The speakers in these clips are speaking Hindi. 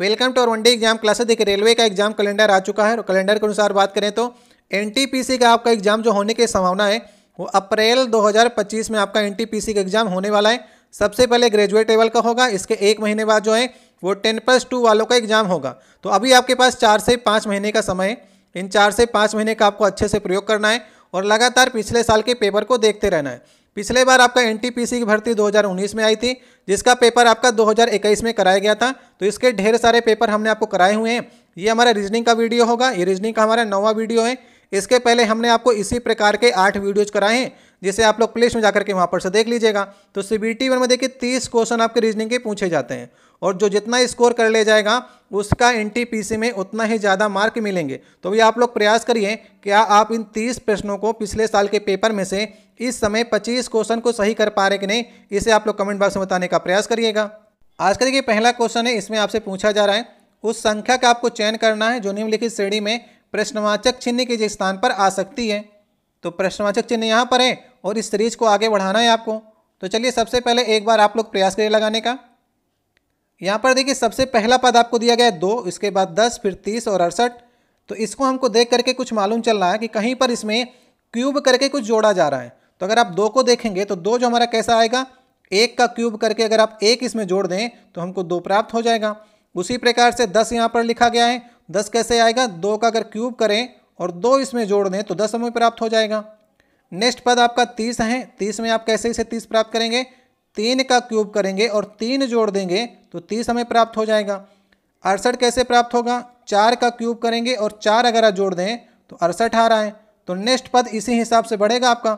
वेलकम टू और वनडे एग्जाम क्लासेस देखिए रेलवे का एग्जाम कैलेंडर आ चुका है और कैलेंडर के अनुसार बात करें तो एनटीपीसी का आपका एग्जाम जो होने की संभावना है वो अप्रैल 2025 में आपका एनटीपीसी का एग्जाम होने वाला है सबसे पहले ग्रेजुएट लेवल का होगा इसके एक महीने बाद जो है वो टेन प्लस टू वालों का एग्जाम होगा तो अभी आपके पास चार से पाँच महीने का समय है इन चार से पाँच महीने का आपको अच्छे से प्रयोग करना है और लगातार पिछले साल के पेपर को देखते रहना है पिछले बार आपका एन की भर्ती 2019 में आई थी जिसका पेपर आपका 2021 में कराया गया था तो इसके ढेर सारे पेपर हमने आपको कराए हुए हैं ये हमारा रीजनिंग का वीडियो होगा ये रीजनिंग का हमारा नवा वीडियो है इसके पहले हमने आपको इसी प्रकार के आठ वीडियोज कराए हैं जिसे आप लोग प्लेस में जाकर के वहाँ पर से देख लीजिएगा तो सी बी टी वन में देखिए तीस क्वेश्चन आपके रीजनिंग के पूछे जाते हैं और जो जितना स्कोर कर ले जाएगा उसका एन में उतना ही ज़्यादा मार्क मिलेंगे तो भी आप लोग प्रयास करिए क्या आप इन तीस प्रश्नों को पिछले साल के पेपर में से इस समय पच्चीस क्वेश्चन को सही कर पा रहे कि नहीं इसे आप लोग कमेंट बॉक्स में बताने का प्रयास करिएगा आज का देखिए पहला क्वेश्चन है इसमें आपसे पूछा जा रहा है उस संख्या का आपको चयन करना है जो निम्नलिखित श्रेणी में प्रश्नवाचक चिन्ह के स्थान पर आ सकती है तो प्रश्नवाचक चिन्ह यहाँ पर है और इस सीरीज को आगे बढ़ाना है आपको तो चलिए सबसे पहले एक बार आप लोग प्रयास करिए लगाने का यहाँ पर देखिए सबसे पहला पद आपको दिया गया है दो इसके बाद दस फिर तीस और अड़सठ तो इसको हमको देख करके कुछ मालूम चल रहा है कि कहीं पर इसमें क्यूब करके कुछ जोड़ा जा रहा है तो अगर आप दो को देखेंगे तो दो जो हमारा कैसा आएगा एक का क्यूब करके अगर आप एक इसमें जोड़ दें तो हमको दो प्राप्त हो जाएगा उसी प्रकार से दस यहाँ पर लिखा गया है दस कैसे आएगा दो का अगर क्यूब करें और दो इसमें जोड़ दें तो दस हमें प्राप्त हो जाएगा नेक्स्ट पद आपका तीस है तीस में आप कैसे इसे तीस प्राप्त करेंगे तीन का क्यूब करेंगे और तीन जोड़ देंगे तो तीस हमें प्राप्त हो जाएगा अड़सठ कैसे प्राप्त होगा चार का क्यूब करेंगे और चार अगर आप जोड़ दें तो अड़सठ आ रहा है तो नेक्स्ट पद इसी हिसाब से बढ़ेगा आपका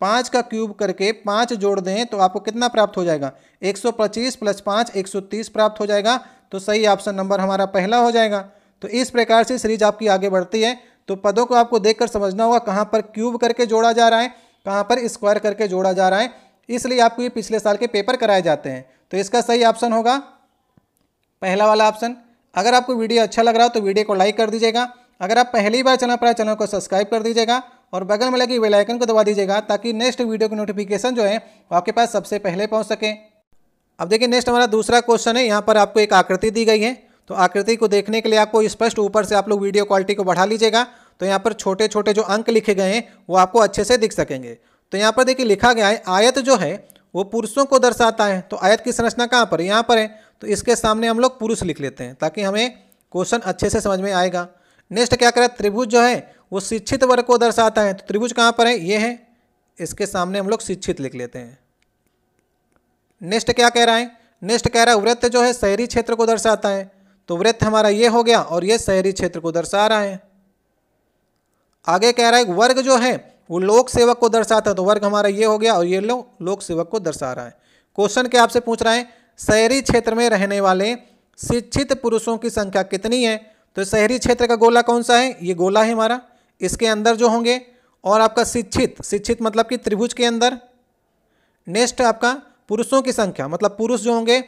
पाँच का क्यूब करके पाँच जोड़ दें तो आपको कितना प्राप्त हो जाएगा 125 प्लस पाँच तीस प्राप्त हो जाएगा तो सही ऑप्शन नंबर हमारा पहला हो जाएगा तो इस प्रकार से सीरीज आपकी आगे बढ़ती है तो पदों को आपको देखकर समझना होगा कहाँ पर क्यूब करके जोड़ा जा रहा है कहाँ पर स्क्वायर करके जोड़ा जा रहा है इसलिए आपको ये पिछले साल के पेपर कराए जाते हैं तो इसका सही ऑप्शन होगा पहला वाला ऑप्शन अगर आपको वीडियो अच्छा लग रहा हो तो वीडियो को लाइक कर दीजिएगा अगर आप पहली बार चैनल पर चैनल को सब्सक्राइब कर दीजिएगा और बगल में लगी वेलाइकन को दबा दीजिएगा ताकि नेक्स्ट वीडियो की नोटिफिकेशन जो है वो आपके पास सबसे पहले पहुँच सके अब देखिए नेक्स्ट हमारा दूसरा क्वेश्चन है यहाँ पर आपको एक आकृति दी गई है तो आकृति को देखने के लिए आपको स्पष्ट ऊपर से आप लोग वीडियो क्वालिटी को बढ़ा लीजिएगा तो यहाँ पर छोटे छोटे जो अंक लिखे गए हैं वो आपको अच्छे से दिख सकेंगे तो यहाँ पर देखिए लिखा गया है आयत जो है वो पुरुषों को दर्शाता है तो आयत की संरचना कहाँ पर है यहाँ पर है तो इसके सामने हम लोग पुरुष लिख लेते हैं ताकि हमें क्वेश्चन अच्छे से समझ में आएगा नेक्स्ट क्या करें त्रिभुज जो है वो शिक्षित वर्ग को दर्शाता है तो त्रिभुज कहाँ पर है ये है इसके सामने हम लोग शिक्षित लिख लेते हैं नेक्स्ट क्या कह रहा है नेक्स्ट कह रहा है वृत्त जो है शहरी क्षेत्र को दर्शाता है तो वृत्त हमारा ये हो गया और ये शहरी क्षेत्र को दर्शा रहा है आगे कह रहा है वर्ग जो है वो लोक सेवक को दर्शाता है तो वर्ग हमारा ये हो गया और ये लो लोक सेवक को दर्शा रहा है क्वेश्चन के आपसे पूछ रहा है शहरी क्षेत्र में रहने वाले शिक्षित पुरुषों की संख्या कितनी है तो शहरी क्षेत्र का गोला कौन सा है ये गोला है हमारा इसके अंदर जो होंगे और आपका शिक्षित शिक्षित मतलब कि त्रिभुज के अंदर नेक्स्ट आपका पुरुषों की संख्या मतलब पुरुष जो होंगे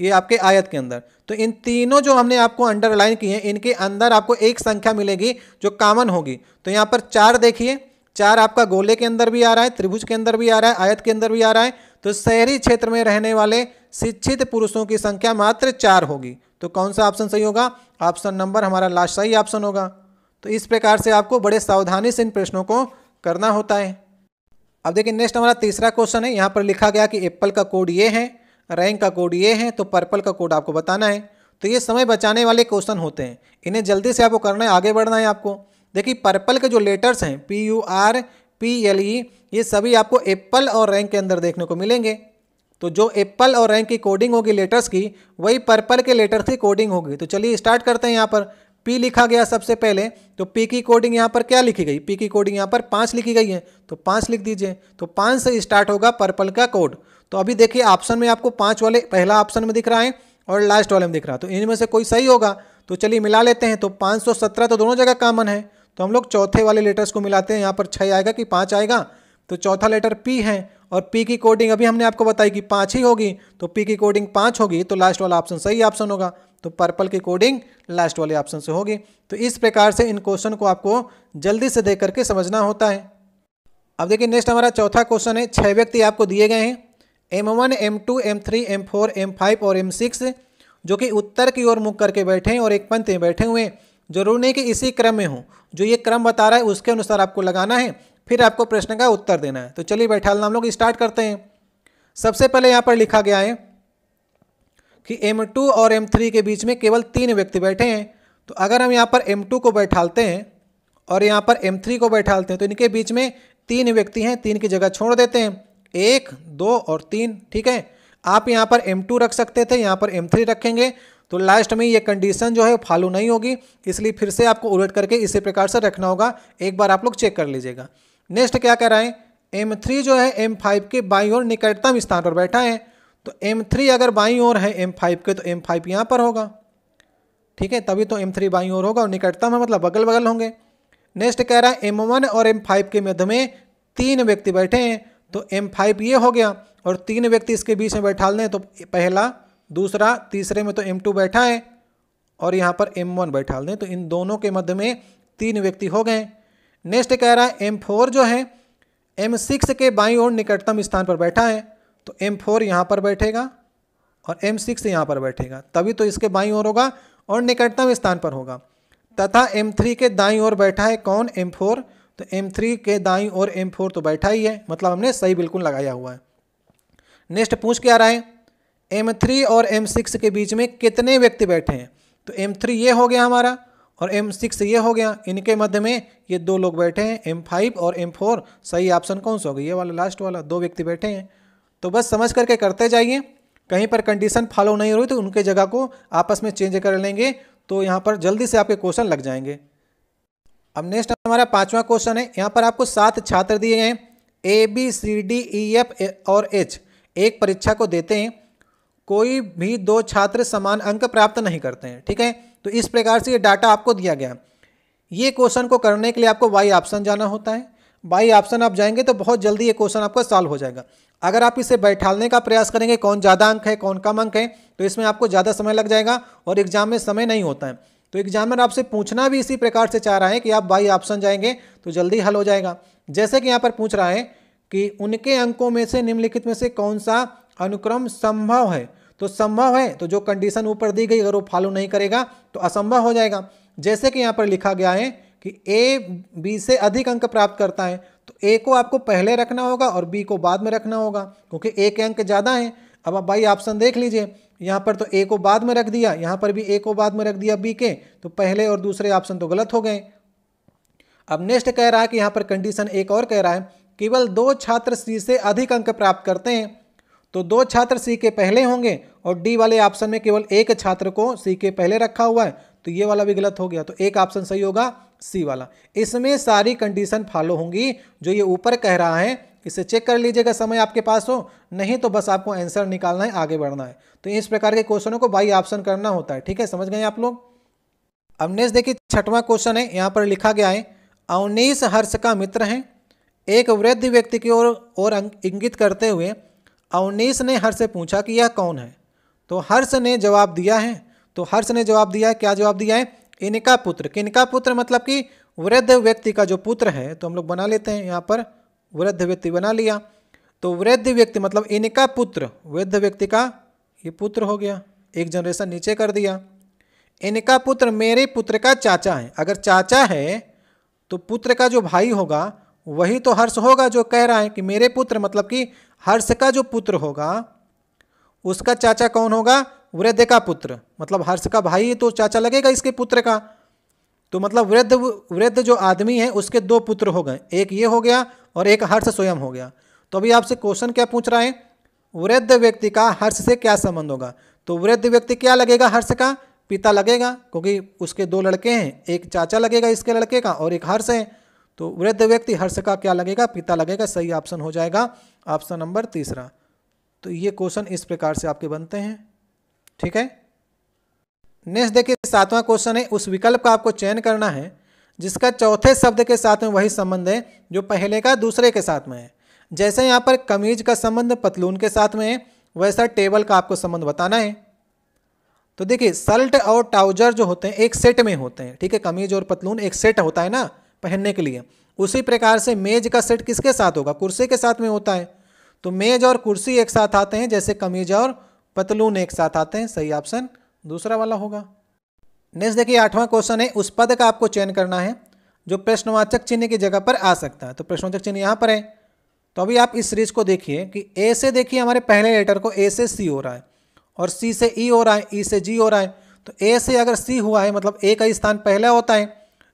ये आपके आयत के अंदर तो इन तीनों जो हमने आपको अंडरलाइन किए हैं इनके अंदर आपको एक संख्या मिलेगी जो कामन होगी तो यहाँ पर चार देखिए चार आपका गोले के अंदर भी आ रहा है त्रिभुज के अंदर भी आ रहा है आयत के अंदर भी आ रहा है तो शहरी क्षेत्र में रहने वाले शिक्षित पुरुषों की संख्या मात्र चार होगी तो कौन सा ऑप्शन सही होगा ऑप्शन नंबर हमारा लास्ट सही ऑप्शन होगा तो इस प्रकार से आपको बड़े सावधानी से इन प्रश्नों को करना होता है अब देखिए नेक्स्ट हमारा तीसरा क्वेश्चन है यहाँ पर लिखा गया कि एप्पल का कोड ये है रैंक का कोड ये है तो पर्पल का कोड आपको बताना है तो ये समय बचाने वाले क्वेश्चन होते हैं इन्हें जल्दी से आपको करना है आगे बढ़ना है आपको देखिए पर्पल के जो लेटर्स हैं P U R P L E ये सभी आपको एप्पल और रैंक के अंदर देखने को मिलेंगे तो जो एप्पल और रैंक की कोडिंग होगी लेटर्स की वही पर्पल के लेटर्स की कोडिंग होगी तो चलिए स्टार्ट करते हैं यहाँ पर पी लिखा गया सबसे पहले तो पी की कोडिंग यहाँ पर क्या लिखी गई पी की कोडिंग यहाँ पर पाँच लिखी गई है तो पाँच लिख दीजिए तो पाँच से स्टार्ट होगा पर्पल का कोड तो अभी देखिए ऑप्शन में आपको पाँच वाले पहला ऑप्शन में दिख रहा है और लास्ट वाले में दिख रहा है तो इनमें से कोई सही होगा तो चलिए मिला लेते हैं तो पाँच तो दोनों जगह कॉमन है तो हम लोग चौथे वाले लेटर्स को मिलाते हैं यहाँ पर छः आएगा कि पाँच आएगा तो चौथा लेटर पी है और पी की कोडिंग अभी हमने आपको बताई कि पाँच ही होगी तो पी की कोडिंग पाँच होगी तो लास्ट वाला ऑप्शन सही ऑप्शन होगा तो पर्पल की कोडिंग लास्ट वाले ऑप्शन से होगी तो इस प्रकार से इन क्वेश्चन को आपको जल्दी से देख करके समझना होता है अब देखिए नेक्स्ट हमारा चौथा क्वेश्चन है छः व्यक्ति आपको दिए गए हैं M one M two M three M four M five और एम सिक्स जो कि उत्तर की ओर मुख करके बैठे हैं और एक पंथ में बैठे हुए हैं जरूर नहीं कि इसी क्रम में हो जो ये क्रम बता रहा है उसके अनुसार आपको लगाना है फिर आपको प्रश्न का उत्तर देना है तो चलिए बैठा हम लोग स्टार्ट करते हैं सबसे पहले यहाँ पर लिखा गया है कि टू और थ्री के बीच में केवल तीन व्यक्ति बैठे हैं तो अगर हम यहाँ पर टू को बैठालते हैं और यहाँ पर थ्री को बैठालते हैं तो इनके बीच में तीन व्यक्ति हैं तीन की जगह छोड़ देते हैं एक दो और तीन ठीक है आप यहाँ पर M2 रख सकते थे यहाँ पर M3 रखेंगे तो लास्ट में ये कंडीशन जो है फॉलो नहीं होगी इसलिए फिर से आपको उलट करके इसी प्रकार से रखना होगा एक बार आप लोग चेक कर लीजिएगा नेक्स्ट क्या कह रहा है एम थ्री जो है एम फाइव के बाई और निकटतम स्थान पर बैठा है तो एम थ्री अगर बाई और है एम फाइव के तो एम फाइव यहाँ पर होगा ठीक है तभी तो एम थ्री बाई और होगा और निकटतम है मतलब बगल बगल होंगे नेक्स्ट कह रहा है एम वन और एम फाइव के मध्य में तीन व्यक्ति बैठे हैं तो एम फाइव ये हो गया और तीन व्यक्ति इसके बीच में बैठा लें तो पहला दूसरा तीसरे में तो एम टू बैठा है और यहाँ पर एम वन बैठा दें तो इन दोनों के मध्य में तीन व्यक्ति हो गए नेक्स्ट कह रहा है एम फोर जो है एम सिक्स के बाई ओर निकटतम स्थान पर बैठा है तो एम फोर यहाँ पर बैठेगा और एम सिक्स यहाँ पर बैठेगा तभी तो इसके बाई ओर होगा और निकटतम स्थान पर होगा तथा एम थ्री के दाई ओर बैठा है कौन एम फोर तो एम थ्री के दाई और एम फोर तो बैठा ही है मतलब हमने सही बिल्कुल लगाया हुआ है नेक्स्ट पूछ क्या रहा है M3 और M6 के बीच में कितने व्यक्ति बैठे हैं तो M3 ये हो गया हमारा और M6 ये हो गया इनके मध्य में ये दो लोग बैठे हैं M5 और M4 सही ऑप्शन कौन सा होगा ये वाला लास्ट वाला दो व्यक्ति बैठे हैं तो बस समझ करके करते जाइए कहीं पर कंडीशन फॉलो नहीं हुई तो उनके जगह को आपस में चेंज कर लेंगे तो यहाँ पर जल्दी से आपके क्वेश्चन लग जाएंगे अब नेक्स्ट हमारा पाँचवा क्वेश्चन है यहाँ पर आपको सात छात्र दिए गए हैं A B C D E F और एच एक परीक्षा को देते हैं कोई भी दो छात्र समान अंक प्राप्त नहीं करते हैं ठीक है तो इस प्रकार से ये डाटा आपको दिया गया ये क्वेश्चन को करने के लिए आपको वाई ऑप्शन जाना होता है वाई ऑप्शन आप जाएंगे तो बहुत जल्दी ये क्वेश्चन आपका सॉल्व हो जाएगा अगर आप इसे बैठालने का प्रयास करेंगे कौन ज़्यादा अंक है कौन कम अंक है तो इसमें आपको ज़्यादा समय लग जाएगा और एग्जाम में समय नहीं होता है तो एग्जामर आपसे पूछना भी इसी प्रकार से चाह रहा है कि आप बाई ऑप्शन जाएंगे तो जल्दी हल हो जाएगा जैसे कि यहाँ पर पूछ रहा है कि उनके अंकों में से निम्नलिखित में से कौन सा अनुक्रम संभव है तो संभव है तो जो कंडीशन ऊपर दी गई अगर वो फॉलो नहीं करेगा तो असंभव हो जाएगा जैसे कि यहाँ पर लिखा गया है कि ए बी से अधिक अंक प्राप्त करता है तो ए को आपको पहले रखना होगा और बी को बाद में रखना होगा क्योंकि ए के अंक ज़्यादा हैं अब आप भाई ऑप्शन देख लीजिए यहाँ पर तो ए को बाद में रख दिया यहाँ पर भी ए को बाद में रख दिया बी के तो पहले और दूसरे ऑप्शन तो गलत हो गए अब नेक्स्ट कह रहा है कि यहाँ पर कंडीशन एक और कह रहा है केवल दो छात्र सी से अधिक अंक प्राप्त करते हैं तो दो छात्र सी के पहले होंगे और डी वाले ऑप्शन में केवल एक छात्र को सी के पहले रखा हुआ है तो ये वाला भी गलत हो गया तो एक ऑप्शन सही होगा सी वाला इसमें सारी कंडीशन फॉलो होंगी जो ये ऊपर कह रहा है इसे चेक कर लीजिएगा समय आपके पास हो नहीं तो बस आपको आंसर निकालना है आगे बढ़ना है तो इस प्रकार के क्वेश्चनों को बाई ऑप्शन करना होता है ठीक है समझ गए आप लोग अब नेक्स्ट देखिए छठवां क्वेश्चन है यहाँ पर लिखा गया है अवनीश हर्ष का मित्र हैं एक वृद्ध व्यक्ति की ओर और, और इंगित करते हुए अवनीश ने हर्ष से पूछा कि यह कौन है तो हर्ष ने जवाब दिया है तो हर्ष ने जवाब दिया है क्या जवाब दिया है इनका पुत्र किनका पुत्र मतलब कि वृद्ध व्यक्ति का जो पुत्र है तो हम लोग बना लेते हैं यहाँ पर वृद्ध व्यक्ति बना लिया तो वृद्ध व्यक्ति मतलब इनका पुत्र वृद्ध व्यक्ति का ये पुत्र हो गया एक जनरेशन नीचे कर दिया इनका पुत्र मेरे पुत्र का चाचा है अगर चाचा है तो पुत्र का जो भाई होगा वही तो हर्ष होगा जो कह रहा है कि मेरे पुत्र मतलब कि हर्ष का जो पुत्र होगा उसका चाचा कौन होगा वृद्ध का पुत्र मतलब हर्ष का भाई तो चाचा लगेगा इसके पुत्र का तो मतलब वृद्ध वृद्ध जो आदमी है उसके दो पुत्र हो गए एक ये हो गया और एक हर्ष स्वयं हो गया तो अभी आपसे क्वेश्चन क्या पूछ रहा है वृद्ध व्यक्ति का हर्ष से क्या संबंध होगा तो वृद्ध व्यक्ति क्या लगेगा हर्ष का पिता लगेगा क्योंकि उसके दो लड़के हैं एक चाचा लगेगा इसके लड़के का और एक हर्ष है तो वृद्ध व्यक्ति हर्ष का क्या लगेगा पिता लगेगा सही ऑप्शन हो जाएगा ऑप्शन नंबर तीसरा तो ये क्वेश्चन इस प्रकार से आपके बनते हैं ठीक है नेक्स्ट देखिए सातवां क्वेश्चन है उस विकल्प का आपको चयन करना है जिसका चौथे शब्द के साथ में वही संबंध है जो पहले का दूसरे के साथ में है जैसे यहाँ पर कमीज का संबंध पतलून के साथ में है वैसा टेबल का आपको संबंध बताना है तो देखिए शर्ट और ट्राउजर जो होते हैं एक सेट में होते हैं ठीक है कमीज और पतलून एक सेट होता है ना पहनने के लिए उसी प्रकार से मेज का सेट किसके साथ होगा कुर्सी के साथ में होता है तो मेज और कुर्सी एक साथ आते हैं जैसे कमीज और पतलून एक साथ आते हैं सही ऑप्शन दूसरा वाला होगा नेक्स्ट देखिए आठवां क्वेश्चन है उस पद का आपको चयन करना है जो प्रश्नवाचक चिन्ह की जगह पर आ सकता है तो प्रश्नवाचक चिन्ह यहाँ पर है तो अभी आप इस सीरीज को देखिए कि ए से देखिए हमारे पहले लेटर को ए से सी हो रहा है और सी से ई e हो रहा है ई e से जी हो रहा है तो ए से अगर सी हुआ है मतलब ए का स्थान पहला होता है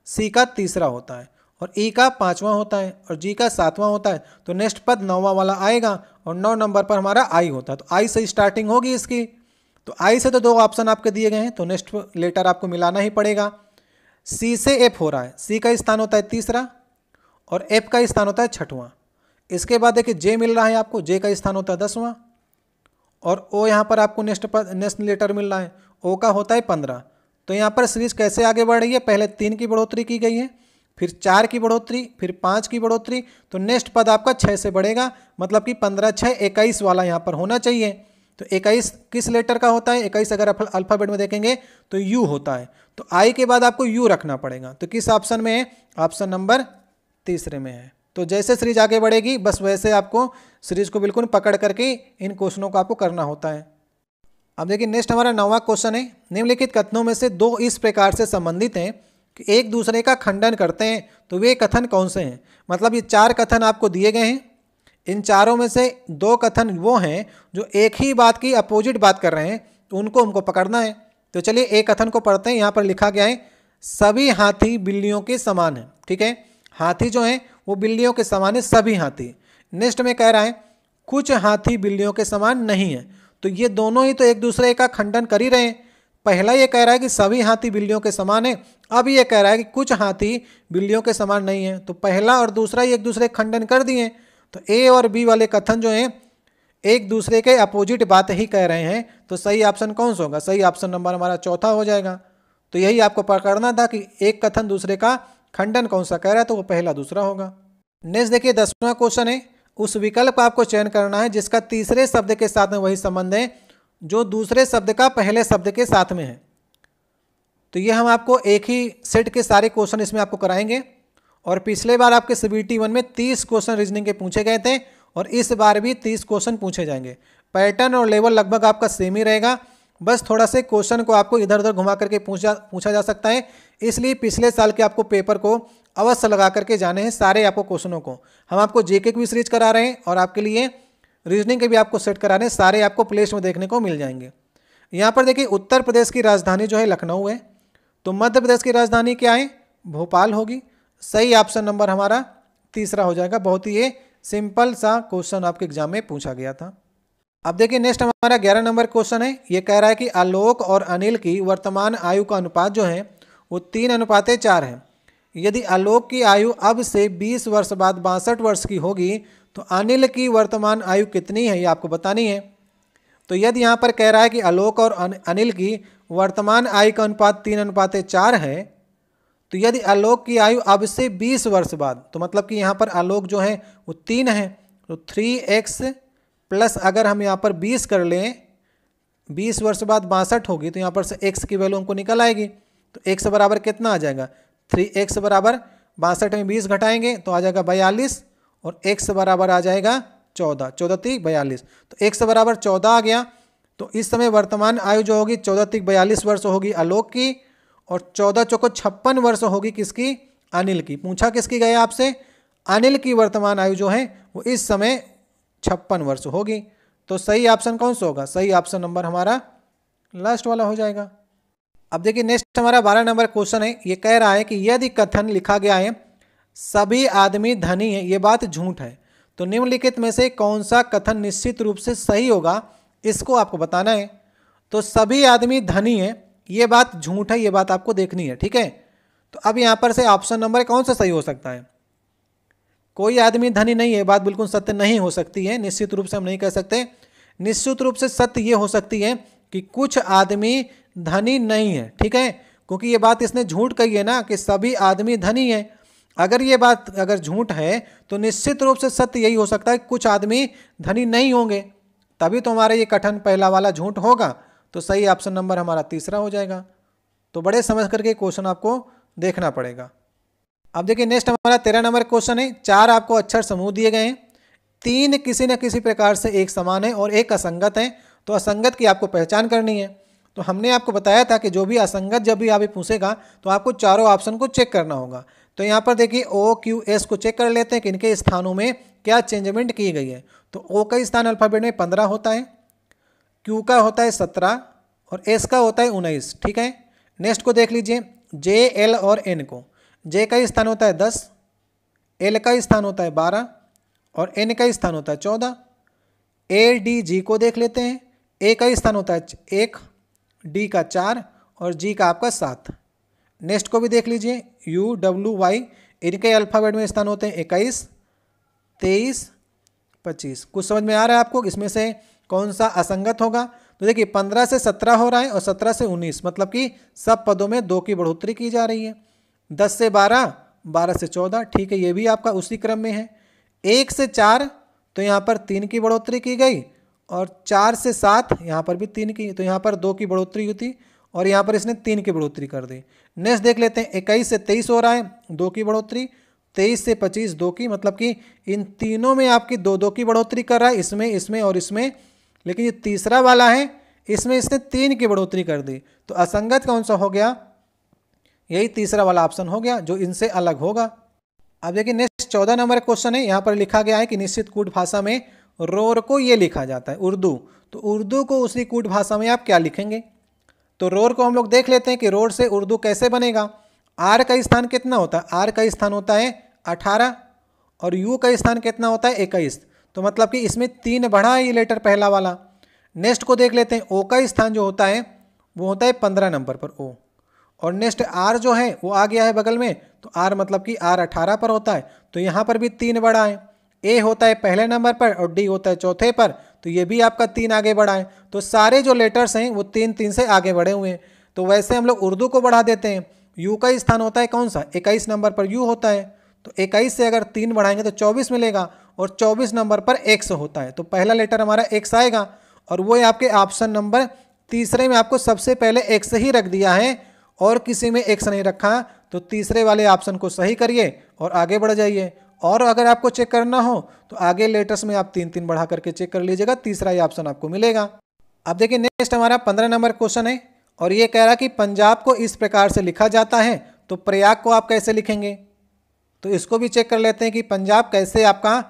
सी का तीसरा होता है और ई e का पाँचवा होता है और जी का सातवां होता है तो नेक्स्ट पद नौवा वाला आएगा और नौ नंबर पर हमारा आई होता है तो आई से स्टार्टिंग होगी इसकी तो आई से तो दो ऑप्शन आपके दिए गए हैं तो नेक्स्ट लेटर आपको मिलाना ही पड़ेगा सी से एफ हो रहा है सी का स्थान होता है तीसरा और एफ का स्थान होता है छठवां इसके बाद देखिए जे मिल रहा है आपको जे का स्थान होता है दसवां और ओ यहाँ पर आपको नेक्स्ट पद नेक्स्ट लेटर मिल रहा है ओ का होता है पंद्रह तो यहाँ पर सीरीज कैसे आगे बढ़ रही है पहले तीन की बढ़ोतरी की गई है फिर चार की बढ़ोतरी फिर पाँच की बढ़ोतरी तो नेक्स्ट पद आपका छः से बढ़ेगा मतलब कि पंद्रह छः इक्कीस वाला यहाँ पर होना चाहिए तो इक्कीस किस लेटर का होता है इक्कीस अगर अल्फ़ाबेट में देखेंगे तो यू होता है तो आई के बाद आपको यू रखना पड़ेगा तो किस ऑप्शन में है ऑप्शन नंबर तीसरे में है तो जैसे सीरीज आगे बढ़ेगी बस वैसे आपको सीरीज को बिल्कुल पकड़ करके इन क्वेश्चनों को आपको करना होता है अब देखिए नेक्स्ट हमारा नवा क्वेश्चन है निम्नलिखित कथनों में से दो इस प्रकार से संबंधित हैं कि एक दूसरे का खंडन करते हैं तो वे कथन कौन से हैं मतलब ये चार कथन आपको दिए गए हैं इन चारों में से दो कथन वो हैं जो एक ही बात की अपोजिट बात कर रहे हैं तो उनको उनको पकड़ना है तो चलिए एक कथन को पढ़ते हैं यहाँ पर लिखा गया है सभी हाथी बिल्लियों के समान हैं ठीक है हाथी जो हैं वो बिल्लियों के समान है सभी हाथी नेक्स्ट में कह रहा है कुछ हाथी बिल्लियों के समान नहीं है तो ये दोनों ही तो एक दूसरे का खंडन कर ही रहे हैं पहला ये कह रहा है कि सभी हाथी बिल्लियों के समान है अब ये कह रहा है कि कुछ हाथी बिल्लियों के समान नहीं है तो पहला और दूसरा ही एक दूसरे खंडन कर दिए तो ए और बी वाले कथन जो हैं एक दूसरे के अपोजिट बात ही कह रहे हैं तो सही ऑप्शन कौन सा होगा सही ऑप्शन नंबर हमारा चौथा हो जाएगा तो यही आपको पकड़ना था कि एक कथन दूसरे का खंडन कौन सा कह रहा है तो वो पहला दूसरा होगा नेक्स्ट देखिए दसवां क्वेश्चन है उस विकल्प का आपको चयन करना है जिसका तीसरे शब्द के साथ में वही संबंध है जो दूसरे शब्द का पहले शब्द के साथ में है तो ये हम आपको एक ही सेट के सारे क्वेश्चन इसमें आपको कराएंगे और पिछले बार आपके सी वन में तीस क्वेश्चन रीजनिंग के पूछे गए थे और इस बार भी तीस क्वेश्चन पूछे जाएंगे पैटर्न और लेवल लगभग आपका सेम ही रहेगा बस थोड़ा से क्वेश्चन को आपको इधर उधर घुमा करके पूछा पूछा जा सकता है इसलिए पिछले साल के आपको पेपर को अवश्य लगा करके जाने हैं सारे आपको क्वेश्चनों को हम आपको जेके की भी सीरीज करा रहे हैं और आपके लिए रीजनिंग के भी आपको सेट करा रहे हैं सारे आपको प्लेस में देखने को मिल जाएंगे यहाँ पर देखिए उत्तर प्रदेश की राजधानी जो है लखनऊ है तो मध्य प्रदेश की राजधानी क्या है भोपाल होगी सही ऑप्शन नंबर हमारा तीसरा हो जाएगा बहुत ही ये सिंपल सा क्वेश्चन आपके एग्जाम में पूछा गया था अब देखिए नेक्स्ट हमारा ग्यारह नंबर क्वेश्चन है ये कह रहा है कि आलोक और अनिल की वर्तमान आयु का अनुपात जो है वो तीन अनुपातें चार हैं यदि आलोक की आयु अब से 20 वर्ष बाद बासठ वर्ष की होगी तो अनिल की वर्तमान आयु कितनी है ये आपको बतानी है तो यदि यहाँ पर कह रहा है कि आलोक और अनिल की वर्तमान आयु का अनुपात तीन अनुपात चार है तो यदि आलोक की आयु अब से बीस वर्ष बाद तो मतलब कि यहाँ पर आलोक जो है वो तीन है तो थ्री एक्स प्लस अगर हम यहाँ पर बीस कर लें बीस वर्ष बाद बासठ होगी तो यहाँ पर से एक्स की वैल्यू हमको निकल आएगी तो एक्स बराबर कितना आ जाएगा थ्री एक्स बराबर बासठ में बीस घटाएंगे तो आ जाएगा बयालीस और एक्स बराबर आ जाएगा चौदह चौदह तीक बयालीस तो एक्स बराबर चौदह आ गया तो इस समय वर्तमान आयु जो होगी चौदह तीक बयालीस वर्ष होगी आलोक की और चौदह चौको छप्पन वर्ष होगी किसकी अनिल की पूछा किसकी गया आपसे अनिल की वर्तमान आयु जो है वो इस समय छप्पन वर्ष होगी तो सही ऑप्शन कौन सा होगा सही ऑप्शन नंबर हमारा लास्ट वाला हो जाएगा अब देखिए नेक्स्ट हमारा बारह नंबर क्वेश्चन है ये कह रहा है कि यदि कथन लिखा गया है सभी आदमी धनी है ये बात झूठ है तो निम्नलिखित में से कौन सा कथन निश्चित रूप से सही होगा इसको आपको बताना है तो सभी आदमी धनी है ये बात झूठ है ये बात आपको देखनी है ठीक है तो अब यहाँ पर से ऑप्शन नंबर कौन सा सही हो सकता है कोई आदमी धनी नहीं है बात बिल्कुल सत्य नहीं हो सकती है निश्चित रूप से हम नहीं कह सकते निश्चित रूप से सत्य ये हो सकती है कि कुछ आदमी धनी नहीं है ठीक है क्योंकि ये बात इसने झूठ कही है ना कि सभी आदमी धनी है अगर ये बात अगर झूठ है तो निश्चित रूप से सत्य यही हो सकता है कि कुछ आदमी धनी नहीं होंगे तभी तो हमारा ये कठन पहला वाला झूठ होगा तो सही ऑप्शन नंबर हमारा तीसरा हो जाएगा तो बड़े समझ करके क्वेश्चन आपको देखना पड़ेगा अब देखिए नेक्स्ट हमारा तेरह नंबर क्वेश्चन है चार आपको अक्षर समूह दिए गए हैं तीन किसी न किसी प्रकार से एक समान है और एक असंगत है तो असंगत की आपको पहचान करनी है तो हमने आपको बताया था कि जो भी असंगत जब भी आप पूछेगा तो आपको चारों ऑप्शन को चेक करना होगा तो यहाँ पर देखिए ओ क्यू एस को चेक कर लेते हैं कि इनके स्थानों में क्या चेंजमेंट की गई है तो ओ का स्थान अल्फ़ाबेट में पंद्रह होता है क्यू का होता है सत्रह और एस का होता है उन्नीस ठीक है नेक्स्ट को देख लीजिए जे एल और एन को जे का स्थान होता है दस एल का स्थान होता है बारह और एन का स्थान होता है चौदह ए डी जी को देख लेते हैं ए का स्थान होता है एक डी का चार और जी का आपका सात नेक्स्ट को भी देख लीजिए यू डब्ल्यू वाई इनके अल्फ़ाबेट में स्थान होते हैं इक्कीस तेईस पच्चीस कुछ समझ में आ रहा है आपको इसमें से कौन सा असंगत होगा तो देखिए पंद्रह से सत्रह हो रहा है और सत्रह से उन्नीस मतलब कि सब पदों में दो की बढ़ोतरी की जा रही है दस से बारह बारह से चौदह ठीक है ये भी आपका उसी क्रम में है एक से चार तो यहाँ पर तीन की बढ़ोतरी की गई और चार से सात यहाँ पर भी तीन की तो यहाँ पर दो की बढ़ोतरी हुई थी और यहाँ पर इसने तीन की बढ़ोतरी कर दी नेक्स्ट देख लेते हैं इक्कीस से तेईस हो रहा है दो की बढ़ोतरी तेईस से पच्चीस दो की मतलब कि इन तीनों में आपकी दो दो की बढ़ोतरी कर रहा है इसमें इसमें और इसमें लेकिन ये तीसरा वाला है इसमें इसने तीन की बढ़ोतरी कर दी तो असंगत कौन सा हो गया यही तीसरा वाला ऑप्शन हो गया जो इनसे अलग होगा अब देखिए नेक्स्ट चौदह नंबर क्वेश्चन है यहाँ पर लिखा गया है कि निश्चित कूट भाषा में रोर को ये लिखा जाता है उर्दू तो उर्दू को उसी कूट भाषा में आप क्या लिखेंगे तो रोर को हम लोग देख लेते हैं कि रोर से उर्दू कैसे बनेगा आर का स्थान कितना होता है आर का स्थान होता है अठारह और यू का स्थान कितना होता है इक्कीस तो मतलब कि इसमें तीन बढ़ा है ये लेटर पहला वाला नेक्स्ट को देख लेते हैं ओ का स्थान जो होता है वो होता है पंद्रह नंबर पर ओ और नेक्स्ट आर जो है वो आ गया है बगल में तो आर मतलब कि आर अठारह पर होता है तो यहाँ पर भी तीन बड़ा है ए होता है पहले नंबर पर और डी होता है चौथे पर तो ये भी आपका तीन आगे बढ़ाएं तो सारे जो लेटर्स हैं वो तीन तीन से आगे बढ़े हुए हैं तो वैसे हम लोग उर्दू को बढ़ा देते हैं यू का स्थान होता है कौन सा इक्कीस नंबर पर यू होता है तो इक्कीस से अगर तीन बढ़ाएंगे तो चौबीस मिलेगा और चौबीस नंबर पर एक्स होता है तो पहला लेटर हमारा एक्स आएगा और वो आपके ऑप्शन नंबर तीसरे में आपको सबसे पहले एक्स ही रख दिया है और किसी में एक्स नहीं रखा तो तीसरे वाले ऑप्शन को सही करिए और आगे बढ़ जाइए और अगर आपको चेक करना हो तो आगे लेटेस्ट में आप तीन तीन बढ़ा करके चेक कर लीजिएगा तीसरा ये ऑप्शन आपको मिलेगा अब देखिए नेक्स्ट हमारा पंद्रह नंबर क्वेश्चन है और ये कह रहा कि पंजाब को इस प्रकार से लिखा जाता है तो प्रयाग को आप कैसे लिखेंगे तो इसको भी चेक कर लेते हैं कि पंजाब कैसे आपका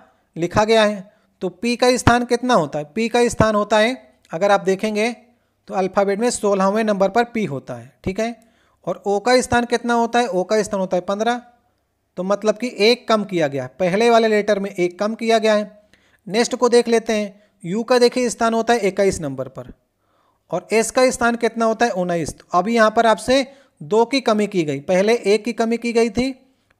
लिखा गया है तो पी का स्थान कितना होता है पी का स्थान होता है अगर आप देखेंगे तो अल्फ़ाबेट में सोलहवें नंबर पर पी होता है ठीक है और ओ का स्थान कितना होता है ओ का स्थान होता है पंद्रह तो मतलब कि एक कम किया गया है पहले वाले लेटर में एक कम किया गया है नेक्स्ट को देख लेते हैं यू का देखिए स्थान होता है इक्कीस नंबर पर और एस का स्थान कितना होता है उन्नीस तो अभी यहाँ पर आपसे दो की कमी की गई पहले एक की कमी की गई थी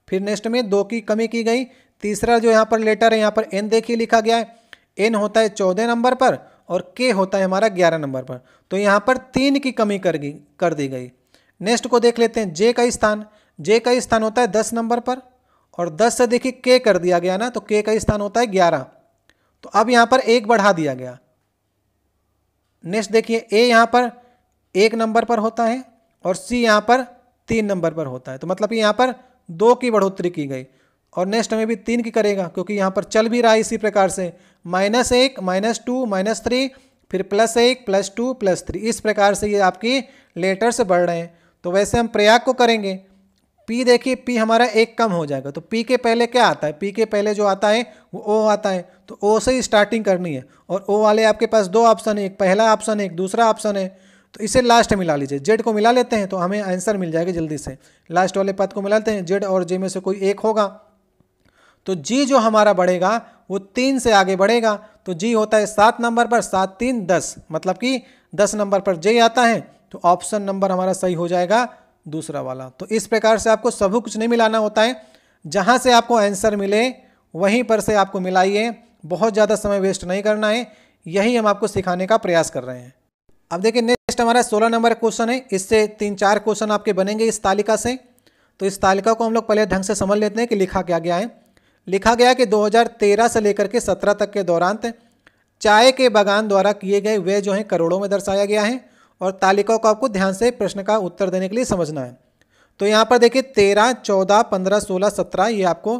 फिर नेक्स्ट में दो की कमी की गई तीसरा जो यहाँ पर लेटर है यहाँ पर एन देखिए लिखा गया है एन होता है चौदह नंबर पर और के होता है हमारा ग्यारह नंबर पर तो यहाँ पर तीन की कमी कर गई कर दी गई नेक्स्ट को देख लेते हैं जे का स्थान जे का स्थान होता है दस नंबर पर और दस से देखिए के कर दिया गया ना तो के का स्थान होता है ग्यारह तो अब यहाँ पर एक बढ़ा दिया गया नेक्स्ट देखिए ए यहाँ पर एक नंबर पर होता है और सी यहाँ पर तीन नंबर पर होता है तो मतलब यहाँ पर दो की बढ़ोतरी की गई और नेक्स्ट में भी तीन की करेगा क्योंकि यहाँ पर चल भी रहा है इसी प्रकार से माइनस एक माइनस टू माइनस थ्री फिर प्लस एक प्लस टू प्लस थ्री इस प्रकार से ये आपकी लेटर्स बढ़ रहे हैं तो वैसे हम प्रयाग को करेंगे पी देखिए पी हमारा एक कम हो जाएगा तो पी के पहले क्या आता है पी के पहले जो आता है वो ओ आता है तो ओ से ही स्टार्टिंग करनी है और ओ वाले आपके पास दो ऑप्शन है एक पहला ऑप्शन है एक दूसरा ऑप्शन है तो इसे लास्ट मिला लीजिए जेड को मिला लेते हैं तो हमें आंसर मिल जाएगा जल्दी से लास्ट वाले पद को मिला लेते हैं जेड और जे में से कोई एक होगा तो जी जो हमारा बढ़ेगा वो तीन से आगे बढ़ेगा तो जी होता है सात नंबर पर सात तीन दस मतलब कि दस नंबर पर जे आता है तो ऑप्शन नंबर हमारा सही हो जाएगा दूसरा वाला तो इस प्रकार से आपको सब कुछ नहीं मिलाना होता है जहाँ से आपको आंसर मिले वहीं पर से आपको मिलाइए बहुत ज़्यादा समय वेस्ट नहीं करना है यही हम आपको सिखाने का प्रयास कर रहे हैं अब देखिए नेक्स्ट हमारा सोलह नंबर क्वेश्चन है इससे तीन चार क्वेश्चन आपके बनेंगे इस तालिका से तो इस तालिका को हम लोग पहले ढंग से समझ लेते हैं कि लिखा क्या गया है लिखा गया कि 2013 से लेकर के 17 तक के दौरान चाय के बागान द्वारा किए गए व्यय जो हैं करोड़ों में दर्शाया गया है और तालिकाओं को आपको ध्यान से प्रश्न का उत्तर देने के लिए समझना है तो यहाँ पर देखिए तेरह चौदह पंद्रह सोलह सत्रह ये आपको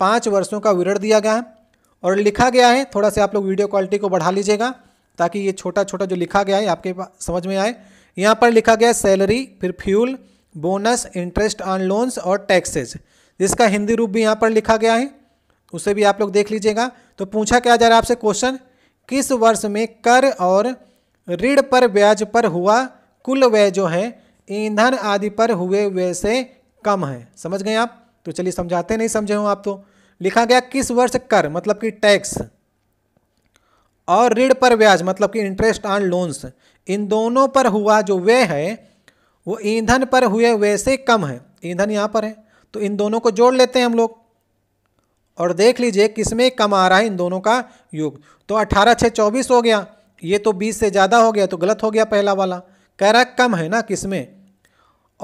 पाँच वर्षों का विवरण दिया गया है और लिखा गया है थोड़ा सा आप लोग वीडियो क्वालिटी को बढ़ा लीजिएगा ताकि ये छोटा छोटा जो लिखा गया है आपके समझ में आए यहाँ पर लिखा गया सैलरी फिर fuel bonus interest on loans और टैक्सेज जिसका हिंदी रूप भी यहाँ पर लिखा गया है उसे भी आप लोग देख लीजिएगा तो पूछा क्या जा रहा है आपसे क्वेश्चन किस वर्ष में कर और ऋण पर ब्याज पर हुआ कुल व्यय जो है ईंधन आदि पर हुए व्यय से कम है समझ गए आप तो चलिए समझाते नहीं समझे हो आप तो लिखा गया किस वर्ष कर मतलब कि टैक्स और ऋण पर ब्याज मतलब कि इंटरेस्ट ऑन लोन्स इन दोनों पर हुआ जो व्यय है वो ईंधन पर हुए व्यय से कम है ईंधन यहाँ पर है तो इन दोनों को जोड़ लेते हैं हम लोग और देख लीजिए किसमें कम आ रहा है इन दोनों का योग तो अठारह छः चौबीस हो गया ये तो बीस से ज़्यादा हो गया तो गलत हो गया पहला वाला कह रहा कम है ना किसमें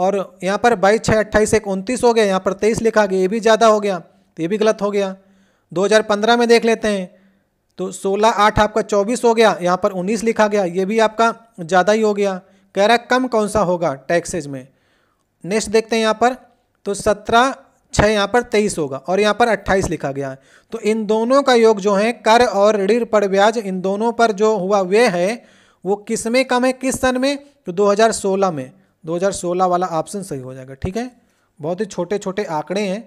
और यहाँ पर बाईस छः अट्ठाईस एक उनतीस हो गया यहाँ पर तेईस लिखा गया ये भी ज़्यादा हो गया तो ये भी गलत हो गया 2015 में देख लेते हैं तो 16 आठ आपका 24 हो गया यहाँ पर 19 लिखा गया ये भी आपका ज़्यादा ही हो गया कह रहा कम कौन सा होगा टैक्सेज में नेक्स्ट देखते हैं यहाँ पर तो सत्रह छः यहाँ पर तेईस होगा और यहाँ पर अट्ठाईस लिखा गया है तो इन दोनों का योग जो है कर और ऋण पर ब्याज इन दोनों पर जो हुआ वे है वो किस में कम है किस सन में तो 2016 में 2016 वाला ऑप्शन सही हो जाएगा ठीक है बहुत ही छोटे छोटे आंकड़े हैं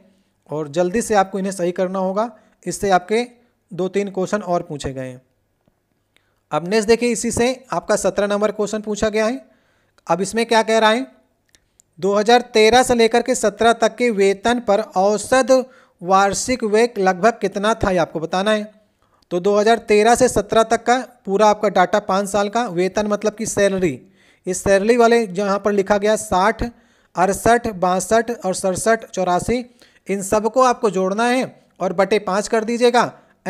और जल्दी से आपको इन्हें सही करना होगा इससे आपके दो तीन क्वेश्चन और पूछे गए हैं अब नेक्स्ट देखिए इसी से आपका सत्रह नंबर क्वेश्चन पूछा गया है अब इसमें क्या कह रहा है 2013 से लेकर के 17 तक के वेतन पर औसत वार्षिक व्यय लगभग कितना था ये आपको बताना है तो 2013 से 17 तक का पूरा आपका डाटा पाँच साल का वेतन मतलब कि सैलरी इस सैलरी वाले जहाँ पर लिखा गया साठ अड़सठ बासठ और सड़सठ चौरासी इन सबको आपको जोड़ना है और बटे पाँच कर दीजिएगा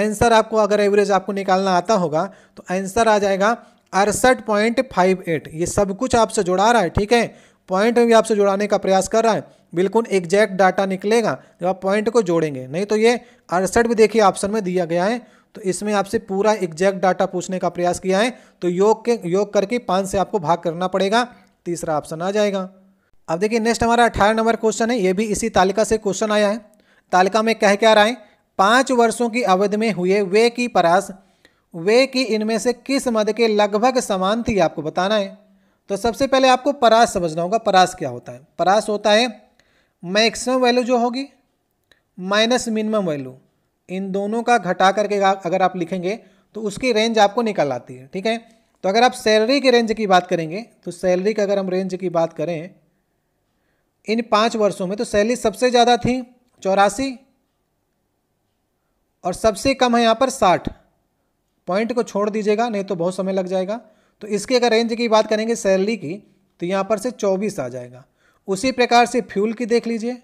आंसर आपको अगर एवरेज आपको निकालना आता होगा तो आंसर आ जाएगा अड़सठ पॉइंट फाइव एट ये सब कुछ आपसे जोड़ा रहा है ठीक है पॉइंट भी आपसे जोड़ाने का प्रयास कर रहा है बिल्कुल एग्जैक्ट डाटा निकलेगा जब आप पॉइंट को जोड़ेंगे नहीं तो ये अड़सठ भी देखिए ऑप्शन में दिया गया है तो इसमें आपसे पूरा एग्जैक्ट डाटा पूछने का प्रयास किया है तो योग के योग करके पाँच से आपको भाग करना पड़ेगा तीसरा ऑप्शन आ जाएगा अब देखिए नेक्स्ट हमारा अठारह नंबर क्वेश्चन है ये भी इसी तालिका से क्वेश्चन आया है तालिका में कह क्या रहा है पाँच वर्षों की अवधि में हुए वे की परास वे की इनमें से किस मद के लगभग समान थी आपको बताना है तो सबसे पहले आपको परास समझना होगा परास क्या होता है परास होता है मैक्सिमम वैल्यू जो होगी माइनस मिनिमम वैल्यू इन दोनों का घटा करके अगर आप लिखेंगे तो उसकी रेंज आपको निकल आती है ठीक है तो अगर आप सैलरी के रेंज की बात करेंगे तो सैलरी का अगर हम रेंज की बात करें इन पाँच वर्षों में तो सैलरी सबसे ज़्यादा थी चौरासी और सबसे कम है यहाँ पर साठ पॉइंट को छोड़ दीजिएगा नहीं तो बहुत समय लग जाएगा तो इसके अगर रेंज की बात करेंगे सैलरी की तो यहाँ पर से चौबीस आ जाएगा उसी प्रकार से फ्यूल की देख लीजिए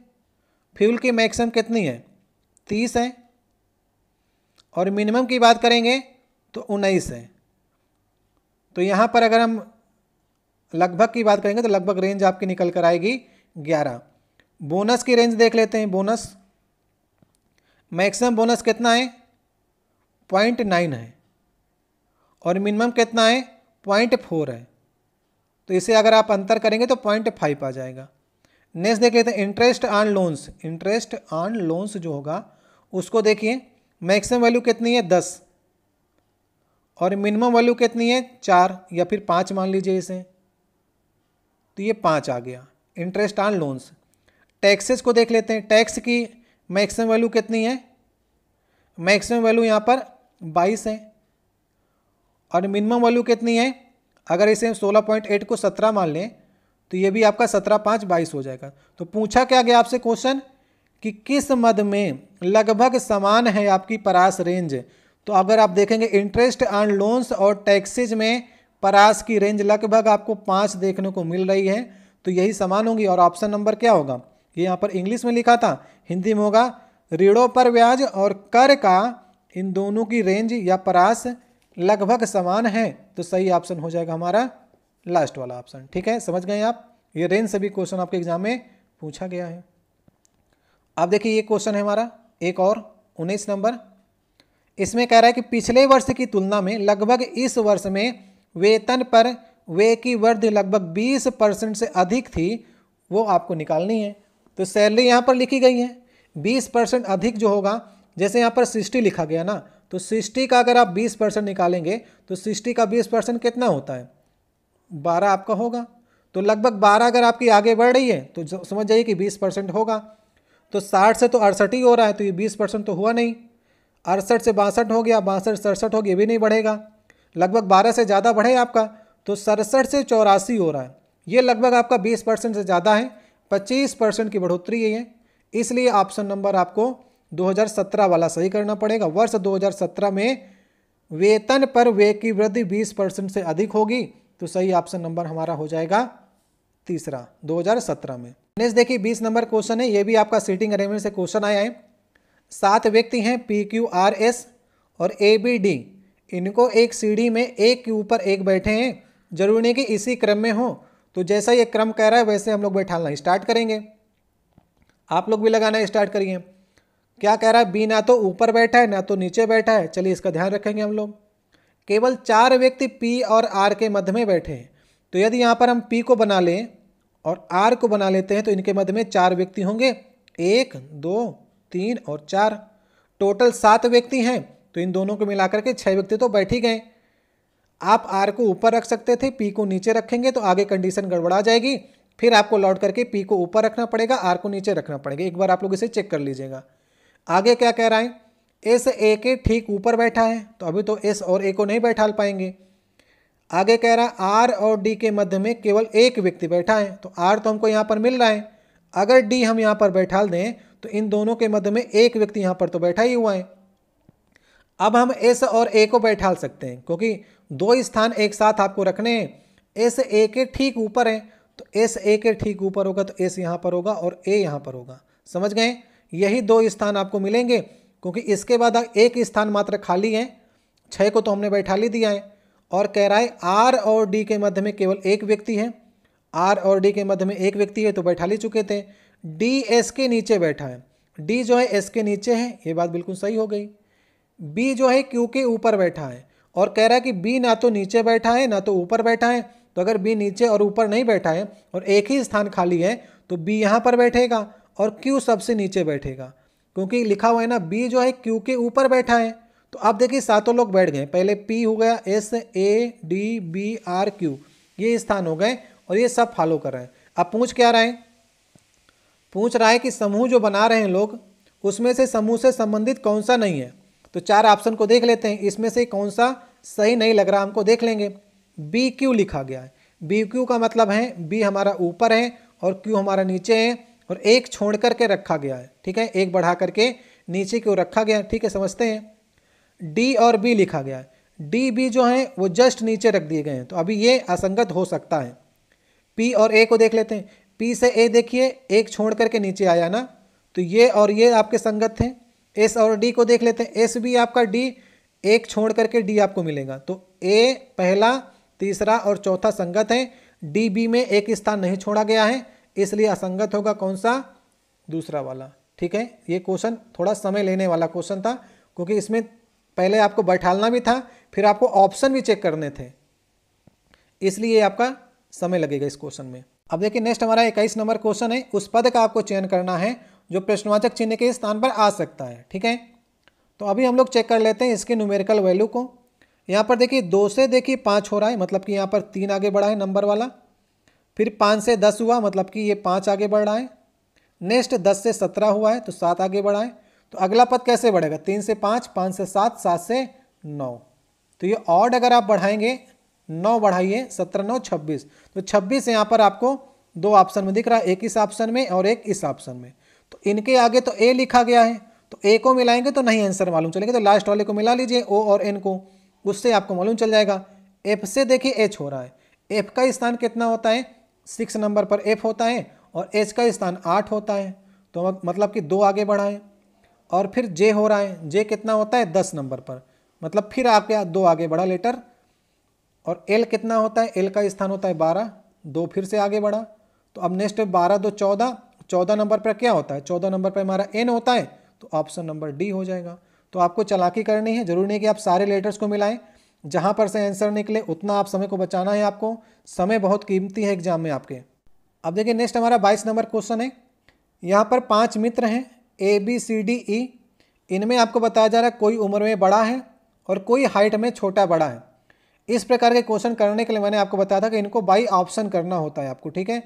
फ्यूल की मैक्सिमम कितनी है तीस है और मिनिमम की बात करेंगे तो उन्नीस है तो यहाँ पर अगर हम लगभग की बात करेंगे तो लगभग रेंज आपकी निकल कर आएगी ग्यारह बोनस की रेंज देख लेते हैं बोनस मैक्सिमम बोनस कितना है पॉइंट नाइन है और मिनिमम कितना है पॉइंट फोर है तो इसे अगर आप अंतर करेंगे तो पॉइंट फाइव आ जाएगा नेक्स्ट देख लेते हैं interest on loans interest on loans जो होगा उसको देखिए मैक्सिमम वैल्यू कितनी है दस और मिनिमम वैल्यू कितनी है चार या फिर पाँच मान लीजिए इसे तो ये पाँच आ गया इंटरेस्ट ऑन लोन्स टैक्सेस को देख लेते हैं टैक्स की मैक्सिमम वैल्यू कितनी है मैक्सिमम वैल्यू यहाँ पर बाईस है और मिनिमम वैल्यू कितनी है अगर इसे हम सोलह पॉइंट एट को सत्रह मान लें तो ये भी आपका सत्रह पाँच बाईस हो जाएगा तो पूछा क्या गया आपसे क्वेश्चन कि किस मद में लगभग समान है आपकी परास रेंज तो अगर आप देखेंगे इंटरेस्ट ऑन लोन्स और टैक्सेज में परास की रेंज लगभग आपको पाँच देखने को मिल रही है तो यही समान होगी और ऑप्शन नंबर क्या होगा ये यहाँ पर इंग्लिश में लिखा था हिंदी में होगा ऋणों पर ब्याज और कर का इन दोनों की रेंज या परास लगभग समान हैं तो सही ऑप्शन हो जाएगा हमारा लास्ट वाला ऑप्शन ठीक है समझ गए आप ये रेंज सभी क्वेश्चन आपके एग्जाम में पूछा गया है अब देखिए ये क्वेश्चन है हमारा एक और उन्नीस नंबर इसमें कह रहा है कि पिछले वर्ष की तुलना में लगभग इस वर्ष में वेतन पर वे की वृद्धि लगभग 20 परसेंट से अधिक थी वो आपको निकालनी है तो सैलरी यहाँ पर लिखी गई है 20 परसेंट अधिक जो होगा जैसे यहाँ पर सिक्सटी लिखा गया ना तो सिक्सटी का अगर आप बीस परसेंट निकालेंगे तो सिक्सटी का बीस परसेंट कितना होता है बारह आपका होगा तो लगभग बारह अगर आपकी आगे बढ़ रही है तो समझ जाइए कि बीस परसेंट होगा तो साठ से तो अड़सठ ही हो रहा है तो ये बीस परसेंट तो हुआ नहीं अड़सठ से बासठ हो गया बासठ सड़सठ हो गया ये भी नहीं बढ़ेगा लगभग बारह से ज़्यादा बढ़े आपका तो सड़सठ से चौरासी हो रहा है ये लगभग आपका बीस परसेंट से ज़्यादा है पच्चीस परसेंट की बढ़ोतरी है इसलिए ऑप्शन नंबर आपको 2017 वाला सही करना पड़ेगा वर्ष 2017 में वेतन पर वे की वृद्धि 20 परसेंट से अधिक होगी तो सही ऑप्शन नंबर हमारा हो जाएगा तीसरा 2017 में नेक्स्ट देखिए 20 नंबर क्वेश्चन है ये भी आपका सीटिंग अरेंजमेंट से क्वेश्चन आया है सात व्यक्ति हैं पी क्यू आर एस और ए बी डी इनको एक सीढ़ी में एक के ऊपर एक बैठे हैं जरूरी नहीं कि इसी क्रम में हो तो जैसा ये क्रम कह रहा है वैसे हम लोग बैठाना स्टार्ट करेंगे आप लोग भी लगाना स्टार्ट करिए क्या कह रहा है बी ना तो ऊपर बैठा है ना तो नीचे बैठा है चलिए इसका ध्यान रखेंगे हम लोग केवल चार व्यक्ति पी और आर के मध्य में बैठे हैं तो यदि यहाँ पर हम पी को बना लें और आर को बना लेते हैं तो इनके मध्य में चार व्यक्ति होंगे एक दो तीन और चार टोटल सात व्यक्ति हैं तो इन दोनों को मिलाकर के छः व्यक्ति तो बैठ ही गए आप आर को ऊपर रख सकते थे पी को नीचे रखेंगे तो आगे कंडीशन गड़बड़ा जाएगी फिर आपको लौट करके पी को ऊपर रखना पड़ेगा आर को नीचे रखना पड़ेगा एक बार आप लोग इसे चेक कर लीजिएगा आगे क्या कह रहा है एस ए के ठीक ऊपर बैठा है तो अभी तो एस और ए को नहीं बैठा पाएंगे आगे कह रहा है आर और डी के मध्य में केवल एक व्यक्ति बैठा है तो आर तो हमको यहाँ पर मिल रहा है अगर डी हम यहाँ पर बैठा दें तो इन दोनों के मध्य में एक व्यक्ति यहाँ पर तो बैठा ही हुआ है अब हम एस और ए को बैठा सकते हैं क्योंकि दो स्थान एक साथ आपको रखने हैं एस ए के ठीक ऊपर है तो एस ए के ठीक ऊपर होगा तो एस यहाँ पर होगा और ए यहाँ पर होगा समझ गए यही दो स्थान आपको मिलेंगे क्योंकि इसके बाद एक स्थान मात्र खाली है छः को तो हमने बैठा ली दिया है और कह रहा है आर और डी के मध्य में केवल एक व्यक्ति है आर और डी के मध्य में एक व्यक्ति है तो बैठा ले चुके थे डी एस के नीचे बैठा है डी जो है एस के नीचे है ये बात बिल्कुल सही हो गई बी जो है क्यू के ऊपर बैठा है और कह रहा है कि बी ना तो नीचे बैठा है ना तो ऊपर बैठा है तो अगर बी नीचे और ऊपर नहीं बैठा है और एक ही स्थान खाली है तो बी यहाँ पर बैठेगा और क्यू सबसे नीचे बैठेगा क्योंकि लिखा हुआ है ना बी जो है क्यू के ऊपर बैठा है तो आप देखिए सातों लोग बैठ गए पहले पी हो गया S A D B R Q ये स्थान हो गए और ये सब फॉलो कर रहे हैं अब पूछ क्या रहा है पूछ रहा है कि समूह जो बना रहे हैं लोग उसमें से समूह से संबंधित कौन सा नहीं है तो चार ऑप्शन को देख लेते हैं इसमें से कौन सा सही नहीं लग रहा हमको देख लेंगे बी क्यू लिखा गया है बी क्यू का मतलब है बी हमारा ऊपर है और क्यू हमारा नीचे है और एक छोड़ करके रखा गया है ठीक है एक बढ़ा करके नीचे की ओर रखा गया है ठीक है समझते हैं डी और बी लिखा गया है डी बी जो है वो जस्ट नीचे रख दिए गए हैं तो अभी ये असंगत हो सकता है पी और ए को देख लेते हैं पी से ए देखिए एक छोड़ करके नीचे आया ना तो ये और ये आपके संगत थे एस और डी को देख लेते हैं एस भी आपका डी एक छोड़ करके डी आपको मिलेगा तो ए पहला तीसरा और चौथा संगत है डी बी में एक स्थान नहीं छोड़ा गया है इसलिए असंगत होगा कौन सा दूसरा वाला ठीक है ये क्वेश्चन थोड़ा समय लेने वाला क्वेश्चन था क्योंकि इसमें पहले आपको बैठालना भी था फिर आपको ऑप्शन भी चेक करने थे इसलिए आपका समय लगेगा इस क्वेश्चन में अब देखिए नेक्स्ट हमारा इक्कीस नंबर क्वेश्चन है उस पद का आपको चयन करना है जो प्रश्नवाचक चिन्ह के स्थान पर आ सकता है ठीक है तो अभी हम लोग चेक कर लेते हैं इसके न्यूमेरिकल वैल्यू को यहाँ पर देखिए दो से देखिए पाँच हो रहा है मतलब कि यहाँ पर तीन आगे बढ़ा है नंबर वाला फिर पाँच से दस हुआ मतलब कि ये पाँच आगे बढ़ रहा है नेक्स्ट दस से सत्रह हुआ है तो सात आगे बढ़ाएं तो अगला पद कैसे बढ़ेगा तीन से पाँच पाँच से सात सात से नौ तो ये ऑड अगर आप बढ़ाएंगे नौ बढ़ाइए सत्रह नौ छब्बीस तो छब्बीस यहाँ पर आपको दो ऑप्शन में दिख रहा है एक इस ऑप्शन में और एक इस ऑप्शन में तो इनके आगे तो ए लिखा गया है तो ए को मिलाएंगे तो नहीं आंसर मालूम चलेगा तो लास्ट वाले को मिला लीजिए ओ और एन को उससे आपको मालूम चल जाएगा एफ से देखिए एच हो रहा है एफ का स्थान कितना होता है सिक्स नंबर पर एफ होता है और एच का स्थान आठ होता है तो मतलब कि दो आगे बढ़ाएं और फिर जे हो रहा है जे कितना होता है दस नंबर पर मतलब फिर आपके दो आगे बढ़ा लेटर और एल कितना होता है एल का स्थान होता है बारह दो फिर से आगे बढ़ा तो अब नेक्स्ट बारह दो चौदह चौदह नंबर पर क्या होता है चौदह नंबर पर हमारा एन होता है तो ऑप्शन नंबर डी हो जाएगा तो आपको चलाकी करनी है जरूरी नहीं कि आप सारे लेटर्स को मिलाएं जहाँ पर से आंसर निकले उतना आप समय को बचाना है आपको समय बहुत कीमती है एग्जाम में आपके अब देखिए नेक्स्ट हमारा बाईस नंबर क्वेश्चन है यहाँ पर पाँच मित्र हैं ए बी सी डी ई इनमें आपको बताया जा रहा है कोई उम्र में बड़ा है और कोई हाइट में छोटा बड़ा है इस प्रकार के क्वेश्चन करने के लिए मैंने आपको बताया था कि इनको बाई ऑप्शन करना होता है आपको ठीक है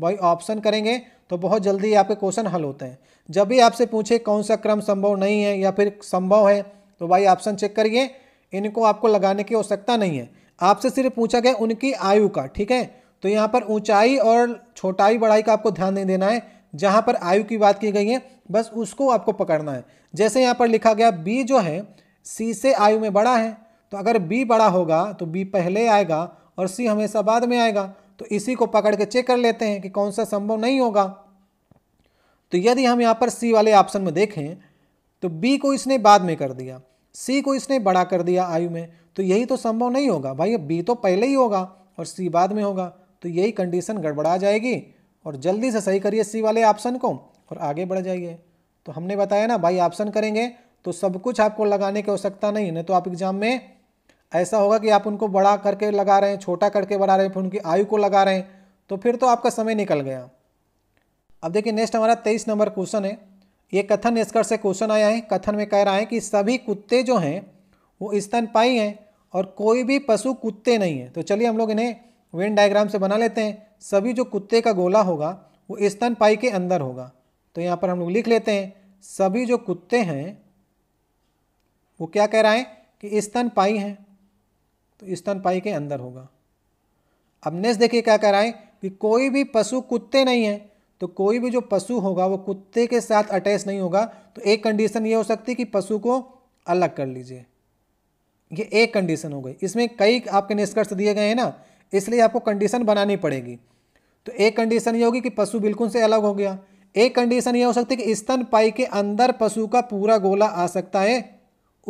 बाई ऑप्शन करेंगे तो बहुत जल्दी आपके क्वेश्चन हल होते हैं जब भी आपसे पूछे कौन सा क्रम संभव नहीं है या फिर संभव है तो बाई ऑप्शन चेक करिए इनको आपको लगाने की आवश्यकता नहीं है आपसे सिर्फ पूछा गया उनकी आयु का ठीक है तो यहाँ पर ऊंचाई और छोटाई बड़ाई का आपको ध्यान नहीं देना है जहाँ पर आयु की बात की गई है बस उसको आपको पकड़ना है जैसे यहाँ पर लिखा गया बी जो है सी से आयु में बड़ा है तो अगर बी बड़ा होगा तो बी पहले आएगा और सी हमेशा बाद में आएगा तो इसी को पकड़ के चेक कर लेते हैं कि कौन सा संभव नहीं होगा तो यदि हम यहाँ पर सी वाले ऑप्शन में देखें तो बी को इसने बाद में कर दिया सी को इसने बड़ा कर दिया आयु में तो यही तो संभव नहीं होगा भाई अब बी तो पहले ही होगा और सी बाद में होगा तो यही कंडीशन गड़बड़ा जाएगी और जल्दी से सही करिए सी वाले ऑप्शन को और आगे बढ़ जाइए तो हमने बताया ना भाई ऑप्शन करेंगे तो सब कुछ आपको लगाने की आवश्यकता नहीं है तो आप एग्जाम में ऐसा होगा कि आप उनको बड़ा करके लगा रहे हैं छोटा करके बढ़ा रहे हैं फिर उनकी आयु को लगा रहे हैं तो फिर तो आपका समय निकल गया अब देखिए नेक्स्ट हमारा तेईस नंबर क्वेश्चन है ये कथन निष्कर्ष से क्वेश्चन आया है कथन में कह रहा है कि सभी कुत्ते जो हैं वो स्तन पाई हैं और कोई भी पशु कुत्ते नहीं है तो चलिए हम लोग इन्हें वेन डायग्राम से बना लेते हैं सभी जो कुत्ते का गोला होगा वो स्तन पाई के अंदर होगा तो यहाँ पर हम लोग लिख लेते हैं सभी जो कुत्ते हैं वो क्या कह रहा है कि स्तन पाई हैं तो स्तन पाई के अंदर होगा अब नेक्स्ट देखिए क्या कह रहा है कि कोई भी पशु कुत्ते नहीं है तो कोई भी जो पशु होगा वो कुत्ते के साथ अटैच नहीं होगा तो एक कंडीशन ये हो सकती है कि पशु को अलग कर लीजिए ये एक कंडीशन हो गई इसमें कई आपके निष्कर्ष दिए गए हैं ना इसलिए आपको कंडीशन बनानी पड़ेगी तो एक कंडीशन ये होगी कि पशु बिल्कुल से अलग हो गया एक कंडीशन ये हो सकती है कि स्तन पाई के अंदर पशु का पूरा गोला आ सकता है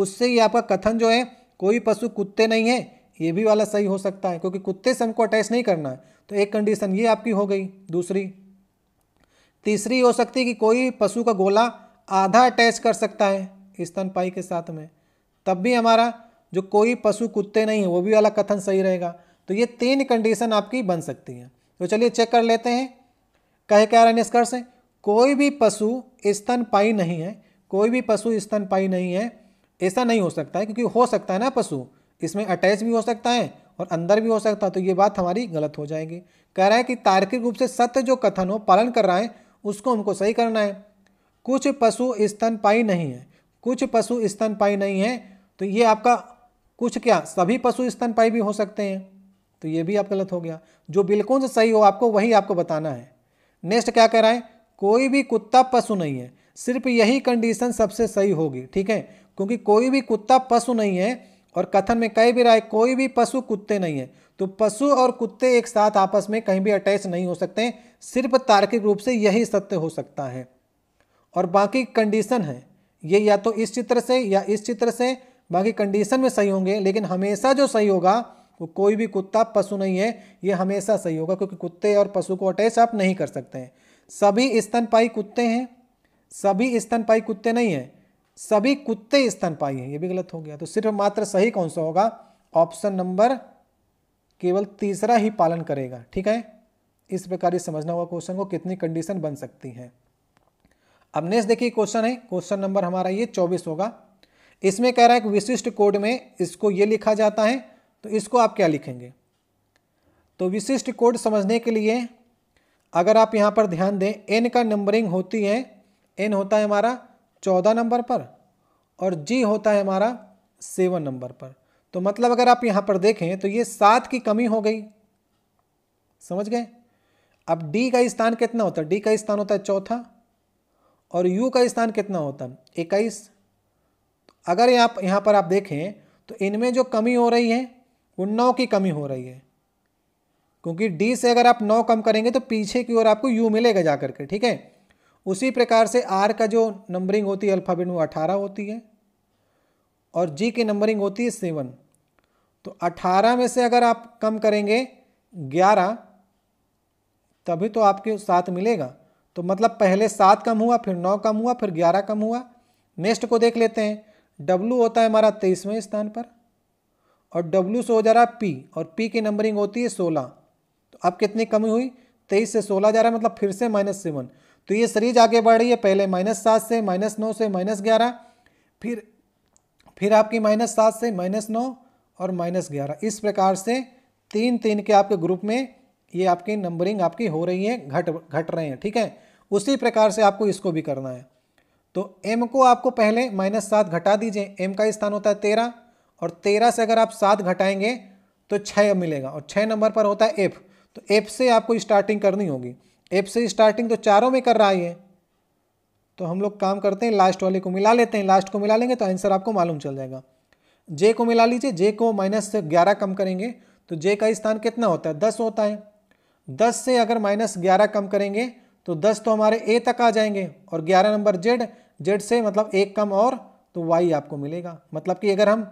उससे ही आपका कथन जो है कोई पशु कुत्ते नहीं है ये भी वाला सही हो सकता है क्योंकि कुत्ते से हमको अटैच नहीं करना है तो एक कंडीशन ये आपकी हो गई दूसरी तीसरी हो सकती है कि कोई पशु का गोला आधा अटैच कर सकता है स्तनपाई के साथ में तब भी हमारा जो कोई पशु कुत्ते नहीं है वो भी वाला कथन सही रहेगा तो ये तीन कंडीशन आपकी बन सकती हैं तो चलिए चेक कर लेते हैं कहे क्या रहा निष्कर्ष कोई भी पशु स्तनपाई नहीं है कोई भी पशु स्तनपाई नहीं है ऐसा नहीं हो सकता है क्योंकि हो सकता है ना पशु इसमें अटैच भी हो सकता है और अंदर भी हो सकता है तो ये बात हमारी गलत हो जाएगी कह रहा है कि तार्किक रूप से सत्य जो कथन हो पालन कर रहा है उसको हमको सही करना है कुछ पशु स्तनपाई नहीं है कुछ पशु स्तनपाई नहीं है तो ये आपका कुछ क्या सभी पशु स्तनपाई भी हो सकते हैं तो ये भी आप गलत हो गया जो बिल्कुल से सही हो आपको वही आपको बताना है नेक्स्ट क्या कह रहा है कोई भी कुत्ता पशु नहीं है सिर्फ यही कंडीशन सबसे सही होगी ठीक है क्योंकि कोई भी कुत्ता पशु नहीं है और कथन में कह भी रहा है कोई भी पशु कुत्ते नहीं है तो पशु और कुत्ते एक साथ आपस में कहीं भी अटैच नहीं हो सकते सिर्फ तार्किक रूप से यही सत्य हो सकता है और बाकी कंडीशन है ये या तो इस चित्र से या इस चित्र से बाकी कंडीशन में सही होंगे लेकिन हमेशा जो सही होगा वो कोई भी कुत्ता पशु नहीं है ये हमेशा सही होगा क्योंकि कुत्ते और पशु को अटैच आप नहीं कर सकते हैं सभी स्तनपाई कुत्ते हैं सभी स्तनपाई कुत्ते नहीं हैं सभी कुत्ते स्तनपाई हैं ये भी गलत हो गया तो सिर्फ मात्र सही कौन सा होगा ऑप्शन नंबर केवल तीसरा ही पालन करेगा ठीक है इस प्रकार ये समझना होगा क्वेश्चन को कितनी कंडीशन बन सकती है अब नेक्स्ट देखिए क्वेश्चन है क्वेश्चन नंबर हमारा ये चौबीस होगा इसमें कह रहा है कि विशिष्ट कोड में इसको ये लिखा जाता है तो इसको आप क्या लिखेंगे तो विशिष्ट कोड समझने के लिए अगर आप यहाँ पर ध्यान दें एन का नंबरिंग होती है एन होता है हमारा चौदह नंबर पर और जी होता है हमारा सेवन नंबर पर तो मतलब अगर आप यहाँ पर देखें तो ये सात की कमी हो गई समझ गए अब डी का स्थान कितना होता है डी का स्थान होता है चौथा और यू का स्थान कितना होता है इक्कीस तो अगर आप यहाँ पर आप देखें तो इनमें जो कमी हो रही है वो नौ की कमी हो रही है क्योंकि डी से अगर आप नौ कम करेंगे तो पीछे की ओर आपको यू मिलेगा जा के ठीक है उसी प्रकार से आर का जो नंबरिंग होती है अल्फ़ाबेट वो अठारह होती है और जी की नंबरिंग होती है सेवन तो 18 में से अगर आप कम करेंगे 11 तभी तो आपके सात मिलेगा तो मतलब पहले सात कम हुआ फिर नौ कम हुआ फिर ग्यारह कम हुआ नेक्स्ट को देख लेते हैं डब्लू होता है हमारा तेईसवें स्थान पर और डब्लू से हो जा रहा है पी और पी की नंबरिंग होती है सोलह तो अब कितनी कमी हुई तेईस से सोलह जा रहा है मतलब फिर से माइनस सेवन तो ये सीरीज आगे बढ़ रही है पहले माइनस सात से माइनस नौ से माइनस ग्यारह फिर फिर आपकी माइनस सात से माइनस नौ और माइनस ग्यारह इस प्रकार से तीन तीन के आपके ग्रुप में ये आपकी नंबरिंग आपकी हो रही है घट घट रहे हैं ठीक है उसी प्रकार से आपको इसको भी करना है तो m को आपको पहले माइनस सात घटा दीजिए m का स्थान होता है तेरह और तेरह से अगर आप सात घटाएंगे तो छः मिलेगा और छः नंबर पर होता है f तो f से आपको स्टार्टिंग करनी होगी f से स्टार्टिंग तो चारों में कर रहा है तो हम लोग काम करते हैं लास्ट वाले को मिला लेते हैं लास्ट को मिला लेंगे तो आंसर आपको मालूम चल जाएगा जे को मिला लीजिए जे को माइनस से ग्यारह कम करेंगे तो जे का स्थान कितना होता है दस होता है दस से अगर माइनस ग्यारह कम करेंगे तो दस तो हमारे ए तक आ जाएंगे और ग्यारह नंबर जेड जेड से मतलब एक कम और तो वाई आपको मिलेगा मतलब कि अगर हम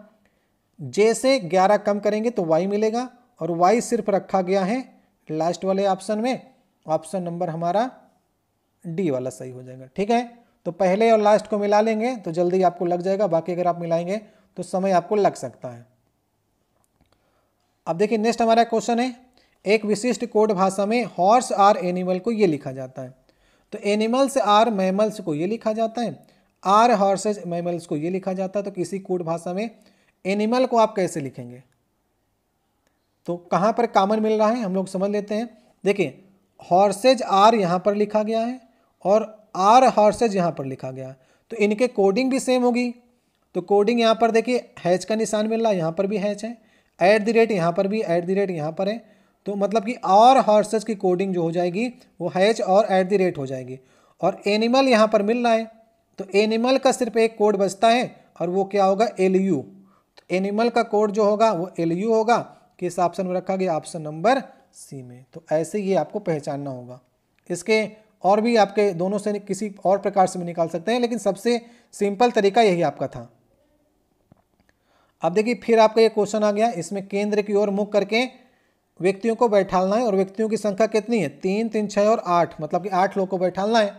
जे से ग्यारह कम करेंगे तो वाई मिलेगा और वाई सिर्फ रखा गया है लास्ट वाले ऑप्शन में ऑप्शन नंबर हमारा डी वाला सही हो जाएगा ठीक है तो पहले और लास्ट को मिला लेंगे तो जल्दी आपको लग जाएगा बाकी अगर आप मिलाएंगे तो समय आपको लग सकता है अब देखिए नेक्स्ट हमारा क्वेश्चन है एक विशिष्ट कोड भाषा में हॉर्स आर एनिमल को ये लिखा जाता है तो एनिमल्स आर मैमल्स को ये लिखा जाता है आर हॉर्सेज मैमल्स को ये लिखा जाता है तो किसी कोड भाषा में एनिमल को आप कैसे लिखेंगे तो कहाँ पर कामन मिल रहा है हम लोग समझ लेते हैं देखिए हॉर्सेज आर यहाँ पर लिखा गया है और आर हॉर्सेज यहाँ पर लिखा गया है तो इनके कोडिंग भी सेम होगी तो कोडिंग यहाँ पर देखिए हैच का निशान मिल रहा है यहाँ पर भी हैच है ऐट दी रेट यहाँ पर भी ऐट द रेट यहाँ पर है तो मतलब कि और हॉर्सेस की कोडिंग जो हो जाएगी वो हैच और ऐट द रेट हो जाएगी और एनिमल यहाँ पर मिल रहा है तो एनिमल का सिर्फ एक कोड बचता है और वो क्या होगा एल यू तो एनिमल का कोड जो होगा वो एल यू होगा किस ऑप्शन में रखा गया ऑप्शन नंबर सी में तो ऐसे ये आपको पहचानना होगा इसके और भी आपके दोनों से किसी और प्रकार से भी निकाल सकते हैं लेकिन सबसे सिंपल तरीका यही आपका था अब देखिए फिर आपका ये क्वेश्चन आ गया इसमें केंद्र की ओर मुख करके व्यक्तियों को बैठालना है और व्यक्तियों की संख्या कितनी है तीन तीन छः और आठ मतलब कि आठ लोग को बैठालना है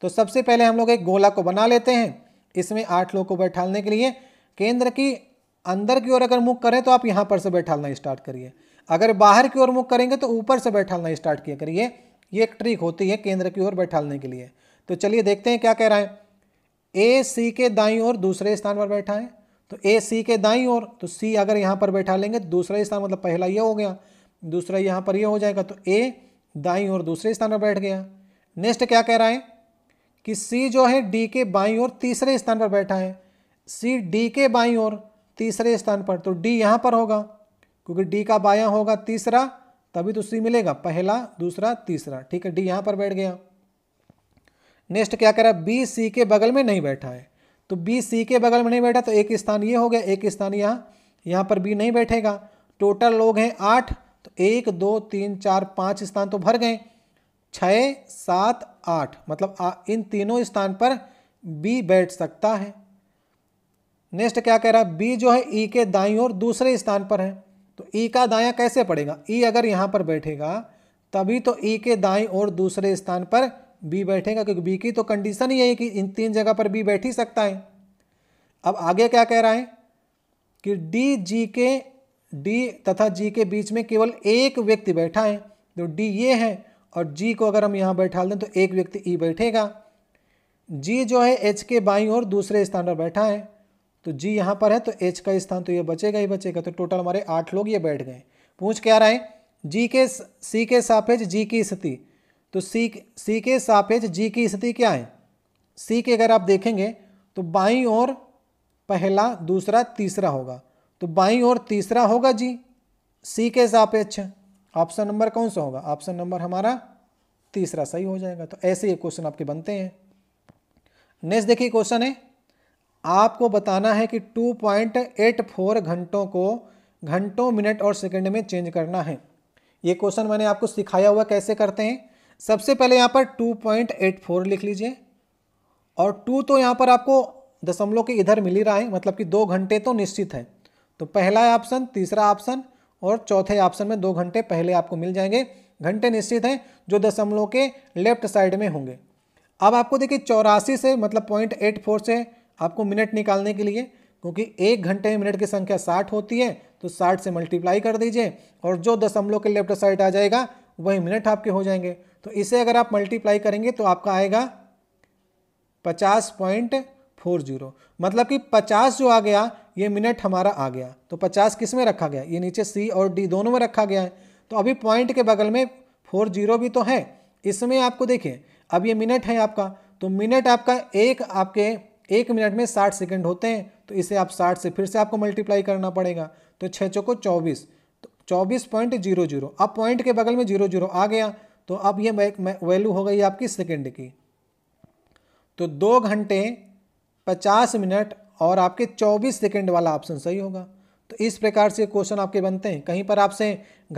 तो सबसे पहले हम लोग एक गोला को बना लेते हैं इसमें आठ लोग को बैठालने के लिए केंद्र की अंदर की ओर अगर मुख करें तो आप यहाँ पर से बैठालना स्टार्ट करिए अगर बाहर की ओर मुख करेंगे तो ऊपर से बैठालना स्टार्ट किया करिए ये एक ट्रिक होती है केंद्र की ओर बैठालने के लिए तो चलिए देखते हैं क्या कह रहा है ए सी के दाई और दूसरे स्थान पर बैठाएं तो ए सी के दाई और तो सी अगर यहाँ पर बैठा लेंगे तो दूसरा स्थान मतलब पहला ये हो गया दूसरा यहाँ पर ये हो जाएगा तो ए दाई और दूसरे स्थान पर बैठ गया नेक्स्ट क्या कह रहा है कि सी जो है डी के बाई और तीसरे स्थान पर बैठा है सी डी के बाई और तीसरे स्थान पर तो डी यहाँ पर होगा क्योंकि डी का बायां होगा तीसरा तभी तो सी मिलेगा पहला दूसरा तीसरा ठीक है डी यहाँ पर बैठ गया नेक्स्ट क्या कह रहा है बी सी के बगल में नहीं बैठा है तो बी सी के बगल में नहीं बैठा तो एक स्थान ये हो गया एक स्थान यहाँ यहाँ पर बी नहीं बैठेगा टोटल लोग हैं आठ तो एक दो तीन चार पाँच स्थान तो भर गए छ सात आठ मतलब आ, इन तीनों स्थान पर बी बैठ सकता है नेक्स्ट क्या कह रहा है बी जो है ई e के दाई और दूसरे स्थान पर है तो ई e का दाया कैसे पड़ेगा ई e अगर यहाँ पर बैठेगा तभी तो ई e के दाई और दूसरे स्थान पर बी बैठेगा क्योंकि बी की तो कंडीशन ही है कि इन तीन जगह पर बी बैठ ही सकता है अब आगे क्या कह रहा है कि डी जी के डी तथा जी के बीच में केवल एक व्यक्ति बैठा है तो डी ये है और जी को अगर हम यहाँ बैठा दें तो एक व्यक्ति ई e बैठेगा जी जो है एच के बाई और दूसरे स्थान पर बैठा है तो जी यहाँ पर है तो एच का स्थान तो ये बचेगा ही बचेगा तो टोटल हमारे आठ लोग ये बैठ गए पूछ क्या रहा है जी के सी के सापेक्ष जी की स्थिति तो सी सी के सापेक्ष जी की स्थिति क्या है सी के अगर आप देखेंगे तो बाई ओर पहला दूसरा तीसरा होगा तो बाई ओर तीसरा होगा जी सी के सापेक्ष ऑप्शन नंबर कौन सा होगा ऑप्शन नंबर हमारा तीसरा सही हो जाएगा तो ऐसे ये क्वेश्चन आपके बनते हैं नेक्स्ट देखिए क्वेश्चन है आपको बताना है कि 2.84 घंटों को घंटों मिनट और सेकंड में चेंज करना है ये क्वेश्चन मैंने आपको सिखाया हुआ कैसे करते हैं सबसे पहले यहाँ पर 2.84 लिख लीजिए और टू तो यहाँ पर आपको दशमलव के इधर मिल ही रहा है मतलब कि दो घंटे तो निश्चित है तो पहला ऑप्शन तीसरा ऑप्शन और चौथे ऑप्शन में दो घंटे पहले आपको मिल जाएंगे घंटे निश्चित हैं जो दशमलव के लेफ्ट साइड में होंगे अब आपको देखिए चौरासी से मतलब पॉइंट एट फोर से आपको मिनट निकालने के लिए क्योंकि एक घंटे में मिनट की संख्या साठ होती है तो साठ से मल्टीप्लाई कर दीजिए और जो दशमलव के लेफ्ट साइड आ जाएगा वही मिनट आपके हो जाएंगे तो इसे अगर आप मल्टीप्लाई करेंगे तो आपका आएगा पचास पॉइंट फोर जीरो मतलब कि पचास जो आ गया ये मिनट हमारा आ गया तो पचास किस में रखा गया ये नीचे सी और डी दोनों में रखा गया है तो अभी पॉइंट के बगल में फोर जीरो भी तो है इसमें आपको देखिए अब ये मिनट है आपका तो मिनट आपका एक आपके एक मिनट में साठ सेकेंड होते हैं तो इसे आप साठ से फिर से आपको मल्टीप्लाई करना पड़ेगा तो छः चौको चौबीस चौबीस पॉइंट जीरो जीरो अब पॉइंट के बगल में जीरो जीरो आ गया तो अब ये वैल्यू हो गई आपकी सेकेंड की तो दो घंटे पचास मिनट और आपके चौबीस सेकेंड वाला ऑप्शन सही होगा तो इस प्रकार से क्वेश्चन आपके बनते हैं कहीं पर आपसे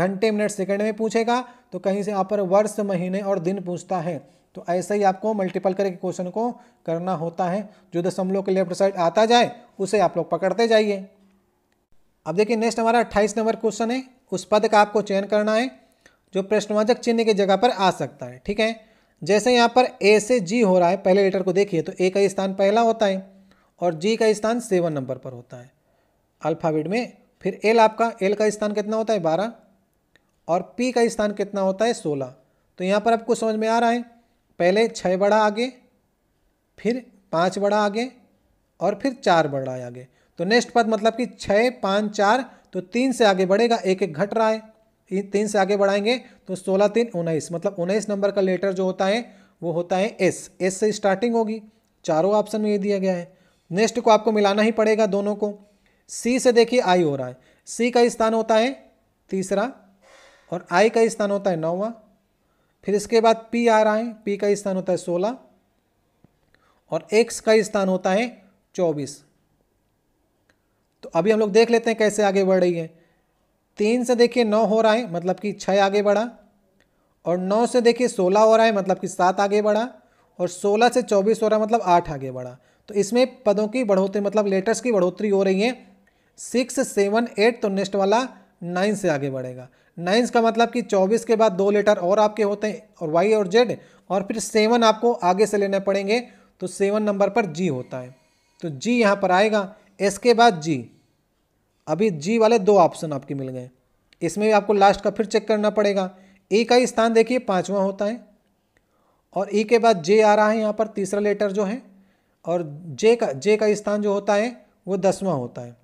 घंटे मिनट सेकंड में पूछेगा तो कहीं से आप पर वर्ष महीने और दिन पूछता है तो ऐसे ही आपको मल्टीपल करके क्वेश्चन को करना होता है जो दशमलव के लेफ्ट साइड आता जाए उसे आप लोग पकड़ते जाइए अब देखिए नेक्स्ट हमारा अट्ठाईस नंबर क्वेश्चन है उस पद का आपको चयन करना है जो प्रश्नवाचक चिन्ह की जगह पर आ सकता है ठीक है जैसे यहाँ पर ए से जी हो रहा है पहले लेटर को देखिए तो ए का स्थान पहला होता है और जी का स्थान सेवन नंबर पर होता है अल्फ़ाबेट में फिर एल आपका एल का स्थान कितना होता है बारह और पी का स्थान कितना होता है सोलह तो यहाँ पर आपको समझ में आ रहा है पहले छः बड़ा आगे फिर पाँच बड़ा आगे और फिर चार बड़ा आगे तो नेक्स्ट पद मतलब कि छः पाँच चार तो तीन से आगे बढ़ेगा एक एक घट रहा है तीन से आगे बढ़ाएंगे तो सोलह तीन उन्नीस मतलब उन्नीस नंबर का लेटर जो होता है वो होता है एस एस से स्टार्टिंग होगी चारों ऑप्शन में ये दिया गया है नेक्स्ट को आपको मिलाना ही पड़ेगा दोनों को सी से देखिए आई हो रहा है सी का स्थान होता है तीसरा और आई का स्थान होता है नौवा फिर इसके बाद पी आ रहा है पी का स्थान होता है सोलह और एक्स का स्थान होता है चौबीस तो अभी हम लोग देख लेते हैं कैसे आगे बढ़ रही है तीन से देखिए नौ हो रहा है मतलब कि छः आगे बढ़ा और नौ से देखिए सोलह हो रहा है मतलब कि सात आगे बढ़ा और सोलह से चौबीस हो रहा है मतलब आठ आगे बढ़ा तो इसमें पदों की बढ़ोतरी मतलब लेटर्स की बढ़ोतरी हो रही है सिक्स सेवन एट तो नेक्स्ट वाला नाइन से आगे बढ़ेगा नाइन्स का मतलब कि चौबीस के बाद दो लेटर और आपके होते हैं और वाई और जेड और फिर सेवन आपको आगे से लेने पड़ेंगे तो सेवन नंबर पर जी होता है तो जी यहाँ पर आएगा एस के बाद जी अभी जी वाले दो ऑप्शन आपके मिल गए इसमें भी आपको लास्ट का फिर चेक करना पड़ेगा ई e का स्थान देखिए पाँचवा होता है और ई e के बाद जे आ रहा है यहाँ पर तीसरा लेटर जो है और जे का जे का स्थान जो होता है वो दसवां होता है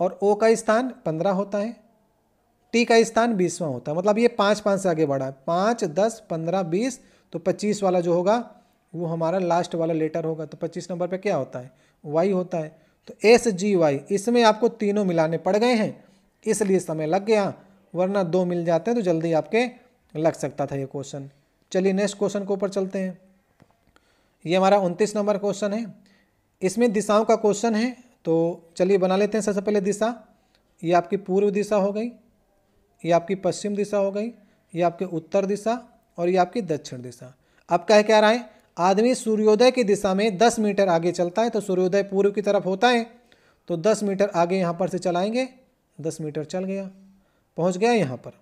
और ओ का स्थान पंद्रह होता है टी का स्थान बीसवां होता है मतलब ये पाँच पाँच से आगे बढ़ा है पाँच दस पंद्रह बीस तो पच्चीस वाला जो होगा वो हमारा लास्ट वाला लेटर होगा तो पच्चीस नंबर पे क्या होता है वाई होता है तो एस जी वाई इसमें आपको तीनों मिलाने पड़ गए हैं इसलिए समय लग गया वरना दो मिल जाते हैं तो जल्दी आपके लग सकता था ये क्वेश्चन चलिए नेक्स्ट क्वेश्चन के ऊपर चलते हैं ये हमारा उनतीस नंबर क्वेश्चन है इसमें दिशाओं का क्वेश्चन है तो चलिए बना लेते हैं सबसे पहले दिशा ये आपकी पूर्व दिशा हो गई ये आपकी पश्चिम दिशा हो गई ये आपकी उत्तर दिशा और ये आपकी दक्षिण दिशा अब कह क्या रहा है आदमी सूर्योदय की दिशा में दस मीटर आगे चलता है तो सूर्योदय पूर्व की तरफ होता है तो दस मीटर आगे यहाँ पर से चलाएंगे दस मीटर चल गया पहुँच गया यहाँ पर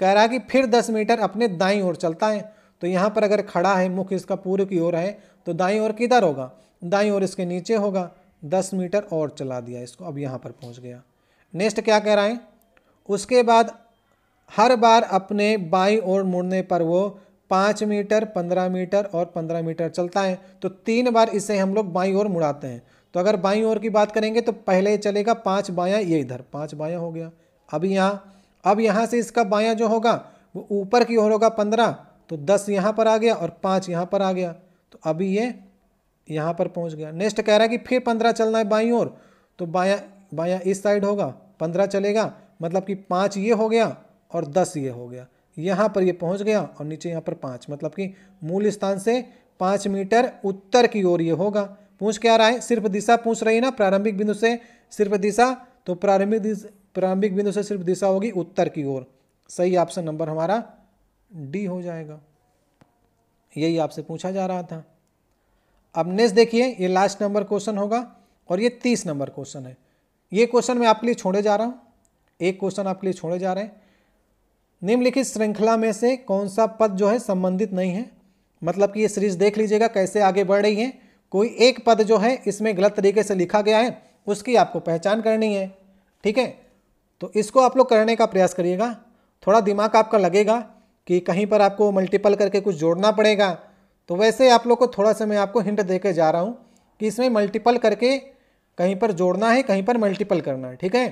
कह रहा कि फिर दस मीटर अपने दाई ओर चलता है तो यहाँ पर अगर खड़ा है मुख इसका पूर्व की ओर है तो दाई ओर किधर होगा दाई ओर इसके नीचे होगा दस मीटर और चला दिया इसको अब यहाँ पर पहुँच गया नेक्स्ट क्या कह रहा है उसके बाद हर बार अपने बाई ओर मुड़ने पर वो पाँच मीटर पंद्रह मीटर और पंद्रह मीटर चलता है तो तीन बार इसे हम लोग बाई और मुड़ाते हैं तो अगर बाई और की बात करेंगे तो पहले चलेगा पाँच बायाँ ये इधर पाँच बायाँ हो गया अब यहाँ अब यहाँ से इसका बायाँ जो होगा वो ऊपर की ओर होगा पंद्रह तो दस यहाँ पर आ गया और पाँच यहाँ पर आ गया तो अभी ये यहाँ पर पहुँच गया नेक्स्ट कह रहा है कि फिर पंद्रह चलना है बाई और तो बाया बाया इस साइड होगा पंद्रह चलेगा मतलब कि पाँच ये हो गया और दस ये हो गया यहाँ पर ये पहुँच गया और नीचे यहाँ पर पाँच मतलब कि मूल स्थान से पाँच मीटर उत्तर की ओर ये होगा पूछ क्या रहा है सिर्फ दिशा पूछ रही है ना प्रारंभिक बिंदु से सिर्फ दिशा तो प्रारंभिक प्रारंभिक बिंदु से सिर्फ दिशा होगी उत्तर की ओर सही ऑप्शन नंबर हमारा डी हो जाएगा यही आपसे पूछा जा रहा था अब नेक्स्ट देखिए ये लास्ट नंबर क्वेश्चन होगा और ये तीस नंबर क्वेश्चन है ये क्वेश्चन मैं आपके लिए छोड़े जा रहा हूँ एक क्वेश्चन आपके लिए छोड़े जा रहे हैं निम्नलिखित श्रृंखला में से कौन सा पद जो है संबंधित नहीं है मतलब कि ये सीरीज देख लीजिएगा कैसे आगे बढ़ रही है कोई एक पद जो है इसमें गलत तरीके से लिखा गया है उसकी आपको पहचान करनी है ठीक है तो इसको आप लोग करने का प्रयास करिएगा थोड़ा दिमाग आपका लगेगा कि कहीं पर आपको मल्टीपल करके कुछ जोड़ना पड़ेगा तो वैसे आप लोग को थोड़ा सा मैं आपको हिंट दे जा रहा हूँ कि इसमें मल्टीपल करके कहीं पर जोड़ना है कहीं पर मल्टीपल करना है ठीक है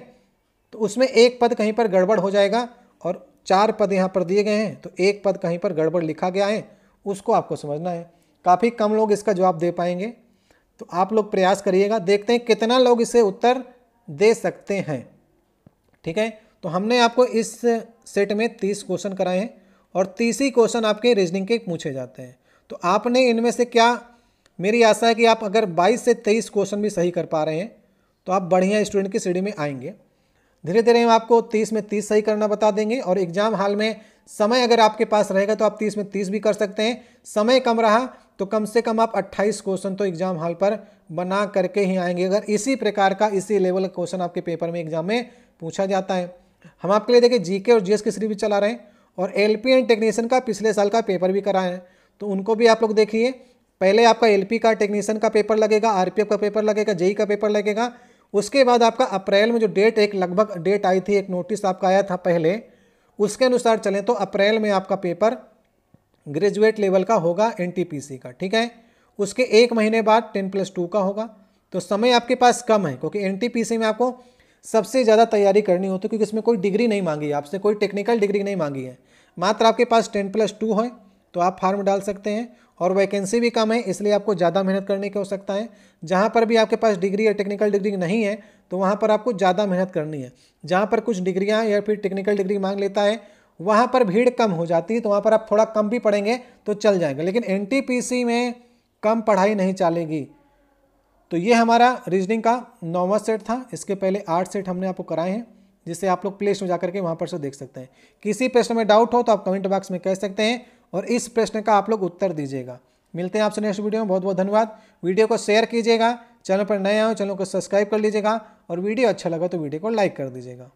तो उसमें एक पद कहीं पर गड़बड़ हो जाएगा और चार पद यहाँ पर दिए गए हैं तो एक पद कहीं पर गड़बड़ लिखा गया है उसको आपको समझना है काफ़ी कम लोग इसका जवाब दे पाएंगे तो आप लोग प्रयास करिएगा देखते हैं कितना लोग इसे उत्तर दे सकते हैं ठीक है तो हमने आपको इस सेट में तीस क्वेश्चन कराए हैं और तीस ही क्वेश्चन आपके रीजनिंग के पूछे जाते हैं तो आपने इनमें से क्या मेरी आशा है कि आप अगर 22 से 23 क्वेश्चन भी सही कर पा रहे हैं तो आप बढ़िया स्टूडेंट की सीढ़ी में आएंगे धीरे धीरे हम आपको तीस में तीस सही करना बता देंगे और एग्ज़ाम हाल में समय अगर आपके पास रहेगा तो आप तीस में तीस भी कर सकते हैं समय कम रहा तो कम से कम आप अट्ठाईस क्वेश्चन तो एग्ज़ाम हाल पर बना करके ही आएंगे अगर इसी प्रकार का इसी लेवल का क्वेश्चन आपके पेपर में एग्ज़ाम में पूछा जाता है हम आपके लिए देखिए जीके और जीएस की सीरीज भी चला रहे हैं और पी एंड टेक्नीशियन का पिछले साल का पेपर भी कराए हैं तो उनको भी आप लोग देखिए पहले आपका पी का टेक्नीशियन का पेपर लगेगा एफ का पेपर लगेगा जेई का पेपर लगेगा उसके बाद आपका अप्रैल में जो डेट एक लगभग डेट आई थी एक नोटिस आपका आया था पहले उसके अनुसार चलें तो अप्रैल में आपका पेपर ग्रेजुएट लेवल का होगा एन का ठीक है उसके एक महीने बाद टेन प्लस टू का होगा तो समय आपके पास कम है क्योंकि एन में आपको सबसे ज़्यादा तैयारी करनी होती है क्योंकि इसमें कोई डिग्री नहीं मांगी आपसे कोई टेक्निकल डिग्री नहीं मांगी है मात्र आपके पास टेन प्लस टू है तो आप फार्म डाल सकते हैं और वैकेंसी भी कम है इसलिए आपको ज़्यादा मेहनत करने की सकता है जहाँ पर भी आपके पास डिग्री या टेक्निकल डिग्री नहीं है तो वहाँ पर आपको ज़्यादा मेहनत करनी है जहाँ पर कुछ डिग्रियाँ या फिर टेक्निकल डिग्री मांग लेता है वहाँ पर भीड़ कम हो जाती है तो वहाँ पर आप थोड़ा कम भी पढ़ेंगे तो चल जाएंगे लेकिन एन में कम पढ़ाई नहीं चलेगी तो ये हमारा रीजनिंग का नौवा सेट था इसके पहले आठ सेट हमने आपको कराए हैं जिसे आप लोग प्ले स्टोर जाकर के वहाँ पर से देख सकते हैं किसी प्रश्न में डाउट हो तो आप कमेंट बॉक्स में कह सकते हैं और इस प्रश्न का आप लोग उत्तर दीजिएगा मिलते हैं आपसे नेक्स्ट वीडियो में बहुत बहुत धन्यवाद वीडियो को शेयर कीजिएगा चैनल पर नए आए चैनल को सब्सक्राइब कर लीजिएगा और वीडियो अच्छा लगा तो वीडियो को लाइक कर दीजिएगा